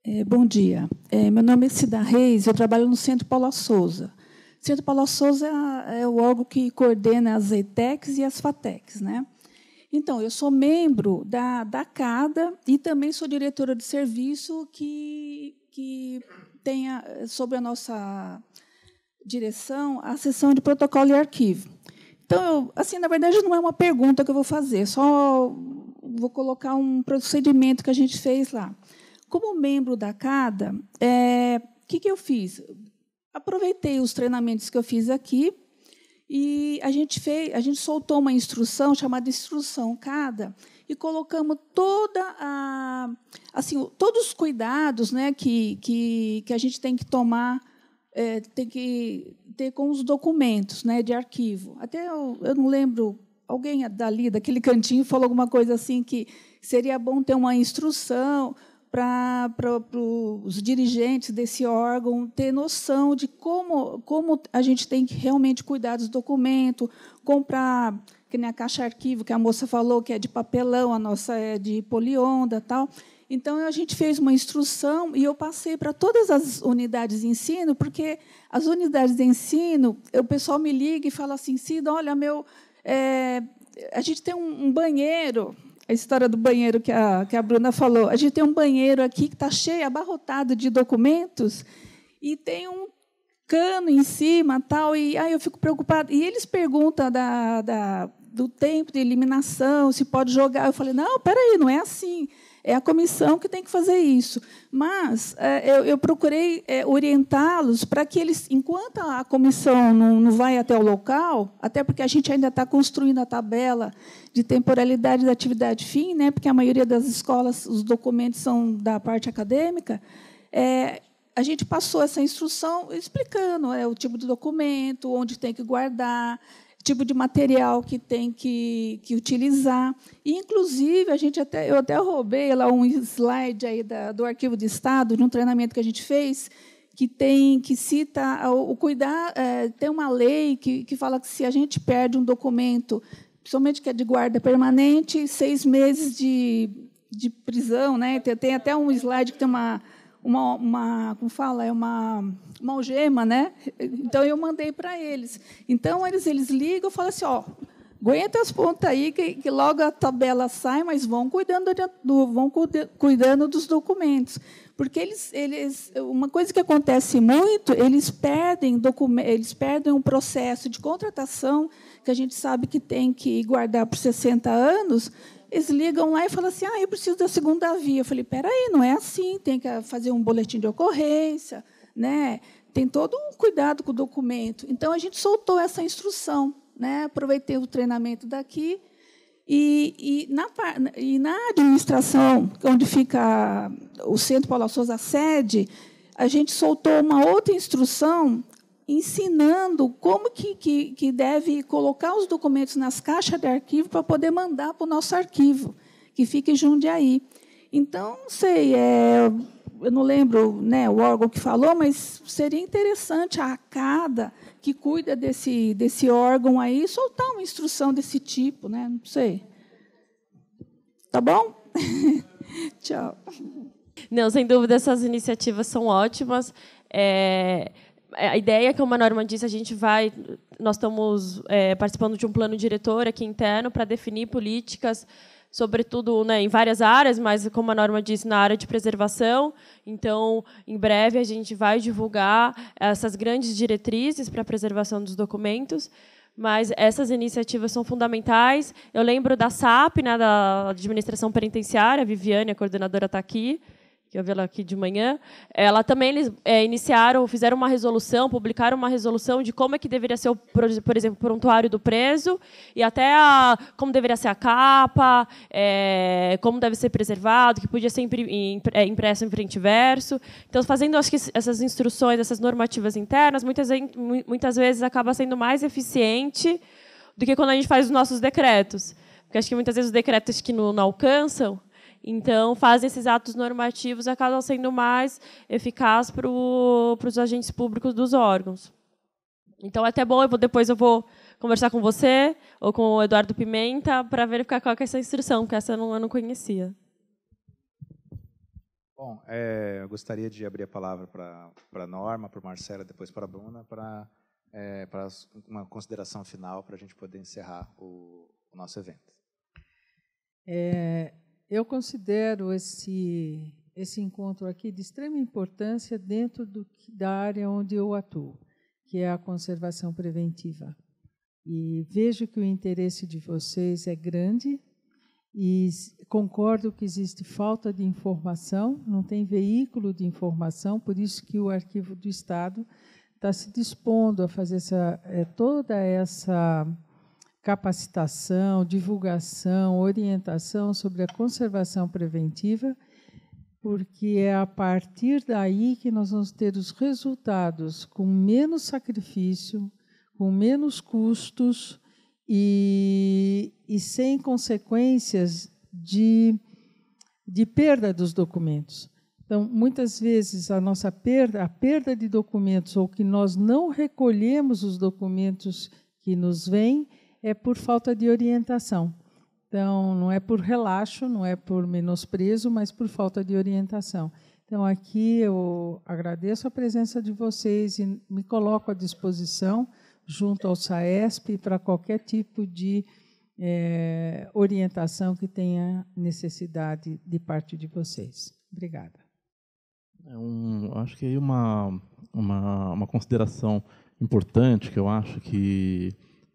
É, bom dia. É, meu nome é Cida Reis, eu trabalho no Centro Paula Souza. O Centro Paula Souza é, é o órgão que coordena as ETECs e as FATECs. Né? Então, eu sou membro da, da CADA e também sou diretora de serviço que, que tem a, sobre a nossa direção a seção de protocolo e arquivo. Então, eu, assim, na verdade, não é uma pergunta que eu vou fazer, só vou colocar um procedimento que a gente fez lá. Como membro da CADA, o é, que, que eu fiz? Aproveitei os treinamentos que eu fiz aqui e a gente fez, a gente soltou uma instrução chamada instrução CADA e colocamos toda a, assim, todos os cuidados, né, que, que, que a gente tem que tomar é, tem que ter com os documentos né, de arquivo. Até eu, eu, não lembro, alguém dali, daquele cantinho, falou alguma coisa assim que seria bom ter uma instrução, para os dirigentes desse órgão ter noção de como, como a gente tem que realmente cuidar dos documentos, comprar, que nem a caixa arquivo que a moça falou, que é de papelão, a nossa é de polionda tal. Então, a gente fez uma instrução e eu passei para todas as unidades de ensino, porque as unidades de ensino, o pessoal me liga e fala assim, Cida, olha, meu, é, a gente tem um, um banheiro a história do banheiro que a, que a Bruna falou. A gente tem um banheiro aqui que está cheio, abarrotado de documentos, e tem um cano em cima, tal, e aí eu fico preocupada. E eles perguntam da, da, do tempo de eliminação, se pode jogar. Eu falei, não, aí, não é assim. É a comissão que tem que fazer isso. Mas é, eu, procurei é, orientá-los para que eles, enquanto a comissão não, vai até o local, até porque a gente ainda está construindo a tabela de temporalidade da atividade fim, né, porque a maioria das escolas, os documentos são da parte acadêmica, é, a gente passou essa instrução explicando é, o tipo de documento, onde tem que guardar, tipo de material que tem que, que utilizar. E, inclusive, a gente até, eu até roubei lá um slide aí da, do Arquivo de Estado, de um treinamento que a gente fez, que tem que cita o, o cuidar é, tem uma lei que, que fala que se a gente perde um documento principalmente que é de guarda permanente seis meses de, de prisão né tem, tem até um slide que tem uma uma, uma, como fala, é uma, uma algema, né? Então eu mandei para eles. Então eles eles ligam, falam assim, ó, aguenta as pontas aí que, que, logo a tabela sai, mas vão cuidando de, do, vão cuidando dos documentos, porque eles eles uma coisa que acontece muito, eles perdem eles perdem um processo de contratação que a gente sabe que tem que guardar por 60 anos eles ligam lá e falam assim: ah, eu preciso da segunda via. Eu falei: peraí, aí, não é assim, tem que fazer um boletim de ocorrência, né? tem todo um cuidado com o documento. Então, a gente soltou essa instrução. Né? Aproveitei o treinamento daqui. E, e, na, e na administração, onde fica o Centro Paula Souza, a sede, a gente soltou uma outra instrução ensinando como que, que, que deve colocar os documentos nas caixas de arquivo para poder mandar para o nosso arquivo, que fica em aí Então, não sei, é, eu não lembro né, o órgão que falou, mas seria interessante a ACADA, que cuida desse, desse órgão aí, soltar uma instrução desse tipo, né? não sei. Tá bom? (laughs) Tchau. Não, sem dúvida, essas iniciativas são ótimas. É, é, a ideia é que, como a Norma disse, a gente vai. Nós estamos é, participando de um plano diretor aqui interno para definir políticas, sobretudo né, em várias áreas, mas, como a Norma disse, na área de preservação. Então, em breve, a gente vai divulgar essas grandes diretrizes para a preservação dos documentos mas essas iniciativas são fundamentais. Eu lembro da SAP, né, da Administração Penitenciária, a Viviane, a coordenadora, está aqui que eu vi ela aqui de manhã, ela também eles, é, iniciaram, fizeram uma resolução, publicaram uma resolução de como é que deveria ser, o, por exemplo, o prontuário do preso e até a, como deveria ser a capa, é, como deve ser preservado, que podia ser é, impresso em frente e verso. Então, fazendo acho que essas instruções, essas normativas internas, muitas, muitas vezes acaba sendo mais eficiente do que quando a gente faz os nossos decretos. Porque acho que muitas vezes os decretos que não, não alcançam, então, fazem esses atos normativos acabam sendo mais eficaz para os agentes públicos dos órgãos. Então, é até bom, eu vou, depois eu vou conversar com você ou com o Eduardo Pimenta para verificar qual é essa instrução, porque essa eu não, eu não conhecia. Bom, é, eu gostaria de abrir a palavra para a Norma, para o Marcela, depois para a Bruna, para é, para uma consideração final para a gente poder encerrar o, o nosso evento. É, eu considero esse, esse encontro aqui de extrema importância dentro do, da área onde eu atuo, que é a conservação preventiva. E vejo que o interesse de vocês é grande e concordo que existe falta de informação, não tem veículo de informação, por isso que o Arquivo do Estado está se dispondo a fazer essa, eh, toda essa capacitação, divulgação, orientação sobre a conservação preventiva, porque é a partir daí que nós vamos ter os resultados com menos sacrifício, com menos custos e, e sem consequências de, de perda dos documentos. Então, muitas vezes a nossa perda, a perda de documentos ou que nós não recolhemos os documentos que nos vêm, é por falta de orientação. Então, não é por relaxo, não é por menosprezo, mas por falta de orientação. Então, aqui eu agradeço a presença de vocês e me coloco à disposição, junto ao SAESP, para qualquer tipo de é, orientação que tenha necessidade de parte de vocês. Obrigada. É um, acho que aí uma, uma, uma consideração importante que eu acho que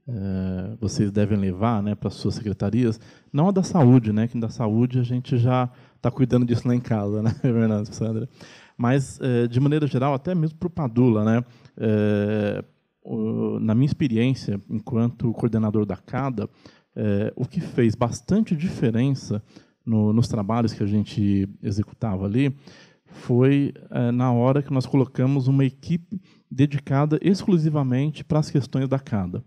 eh, vocês devem levar né, para suas secretarias, não a da saúde, né, que da saúde a gente já está cuidando disso lá em casa, (laughs) né, Fernando, é Sandra? Mas, é, de maneira geral, até mesmo para o Padula, né, é, o, na minha experiência, enquanto coordenador da CADA, o que fez bastante diferença no, nos trabalhos que a gente executava ali foi na hora que nós colocamos uma equipe dedicada exclusivamente para as questões da CADA.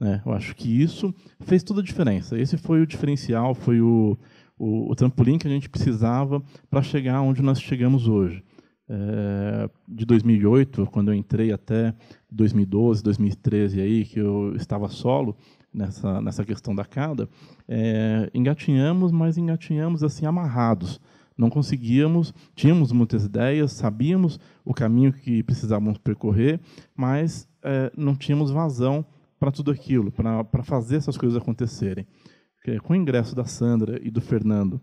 Né? Eu acho que isso fez toda a diferença. Esse foi o diferencial, foi o, o, o trampolim que a gente precisava para chegar onde nós chegamos hoje. É, de 2008, quando eu entrei até 2012, 2013 aí, que eu estava solo nessa nessa questão da cada, é, engatinhamos, mas engatinhamos assim amarrados. Não conseguíamos, tínhamos muitas ideias, sabíamos o caminho que precisávamos percorrer, mas é, não tínhamos vazão para tudo aquilo, para fazer essas coisas acontecerem. Porque com o ingresso da Sandra e do Fernando,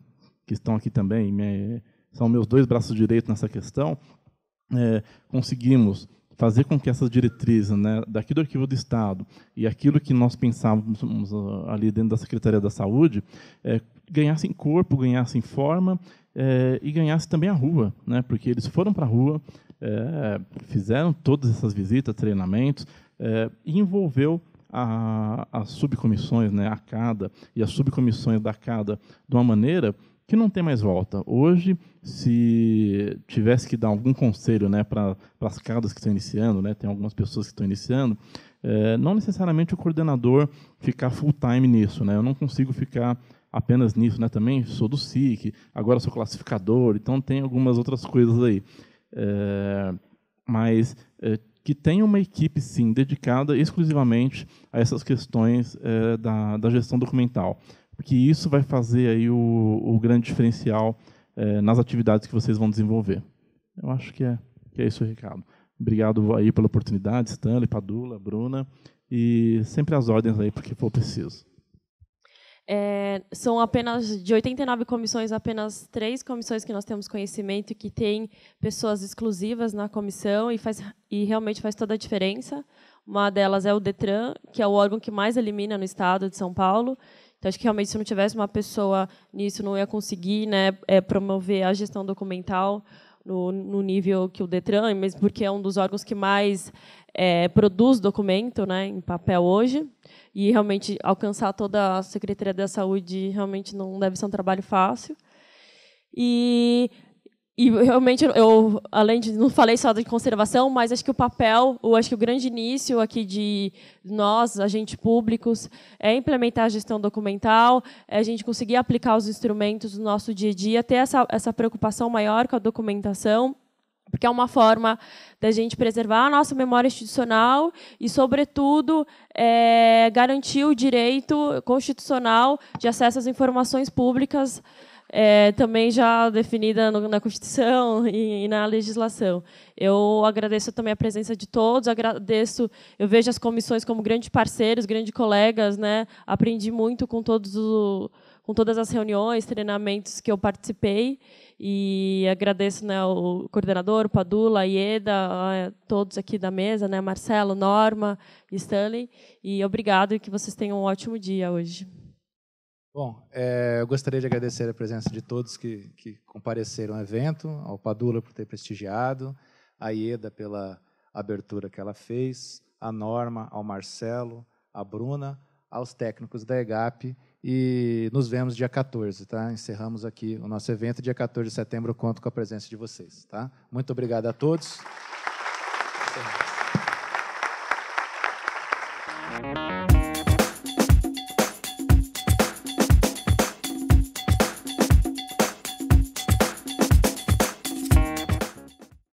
que estão aqui também, me, são meus dois braços direitos nessa questão, é, conseguimos fazer com que essas diretrizes, né, daqui do Arquivo do Estado e aquilo que nós pensávamos ah, ali dentro da Secretaria da Saúde, é, ganhassem corpo, ganhassem forma é, e ganhasse também a rua, né, porque eles foram para a rua, é, fizeram todas essas visitas, treinamentos, é, envolveu as subcomissões, né, a CADA e as subcomissões da CADA de uma maneira que não tem mais volta. Hoje, se tivesse que dar algum conselho né, para as CADAs que estão iniciando, né, tem algumas pessoas que estão iniciando, é, não necessariamente o coordenador ficar full time nisso. Né, eu não consigo ficar apenas nisso, né? Também sou do SIC, agora sou classificador, então tem algumas outras coisas aí. É, mas é, que tem uma equipe, sim, dedicada exclusivamente a essas questões é, da, da, gestão documental, porque isso vai fazer aí o, o grande diferencial é, nas atividades que vocês vão desenvolver. Eu acho que é, que é isso Ricardo Obrigado aí pela oportunidade, Stanley, Padula, Bruna, e sempre as ordens aí, porque for preciso. É, são apenas de 89 comissões, apenas três comissões que nós temos conhecimento que têm pessoas exclusivas na comissão e faz e realmente faz toda a diferença. Uma delas é o Detran, que é o órgão que mais elimina no estado de São Paulo. Então acho que realmente se não tivesse uma pessoa nisso não ia conseguir, né, é, promover a gestão documental no, no nível que o Detran, mesmo porque é um dos órgãos que mais é, produz documento né, em papel hoje. E realmente alcançar toda a Secretaria da Saúde realmente não deve ser um trabalho fácil. E e realmente eu além de não falei só de conservação mas acho que o papel ou acho que o grande início aqui de nós agentes públicos é implementar a gestão documental é a gente conseguir aplicar os instrumentos no nosso dia a dia ter essa essa preocupação maior com a documentação porque é uma forma da gente preservar a nossa memória institucional e, sobretudo, é, garantir o direito constitucional de acesso às informações públicas é, também já definida no, na Constituição e, e, na legislação. Eu agradeço também a presença de todos, agradeço, eu vejo as comissões como grandes parceiros, grandes colegas, né? aprendi muito com, todos o, com todas as reuniões, treinamentos que eu participei, e agradeço né, o coordenador, Padula, a Ieda, todos aqui da mesa, né, Marcelo, Norma, Stanley, e obrigado e que vocês tenham um ótimo dia hoje. Bom, é, eu gostaria de agradecer a presença de todos que, que compareceram ao evento, ao Padula por ter prestigiado, à Ieda pela abertura que ela fez, à Norma, ao Marcelo, à Bruna, aos técnicos da EGAP e nos vemos dia 14, tá? Encerramos aqui o nosso evento dia 14 de setembro, eu conto com a presença de vocês, tá? Muito obrigado a todos.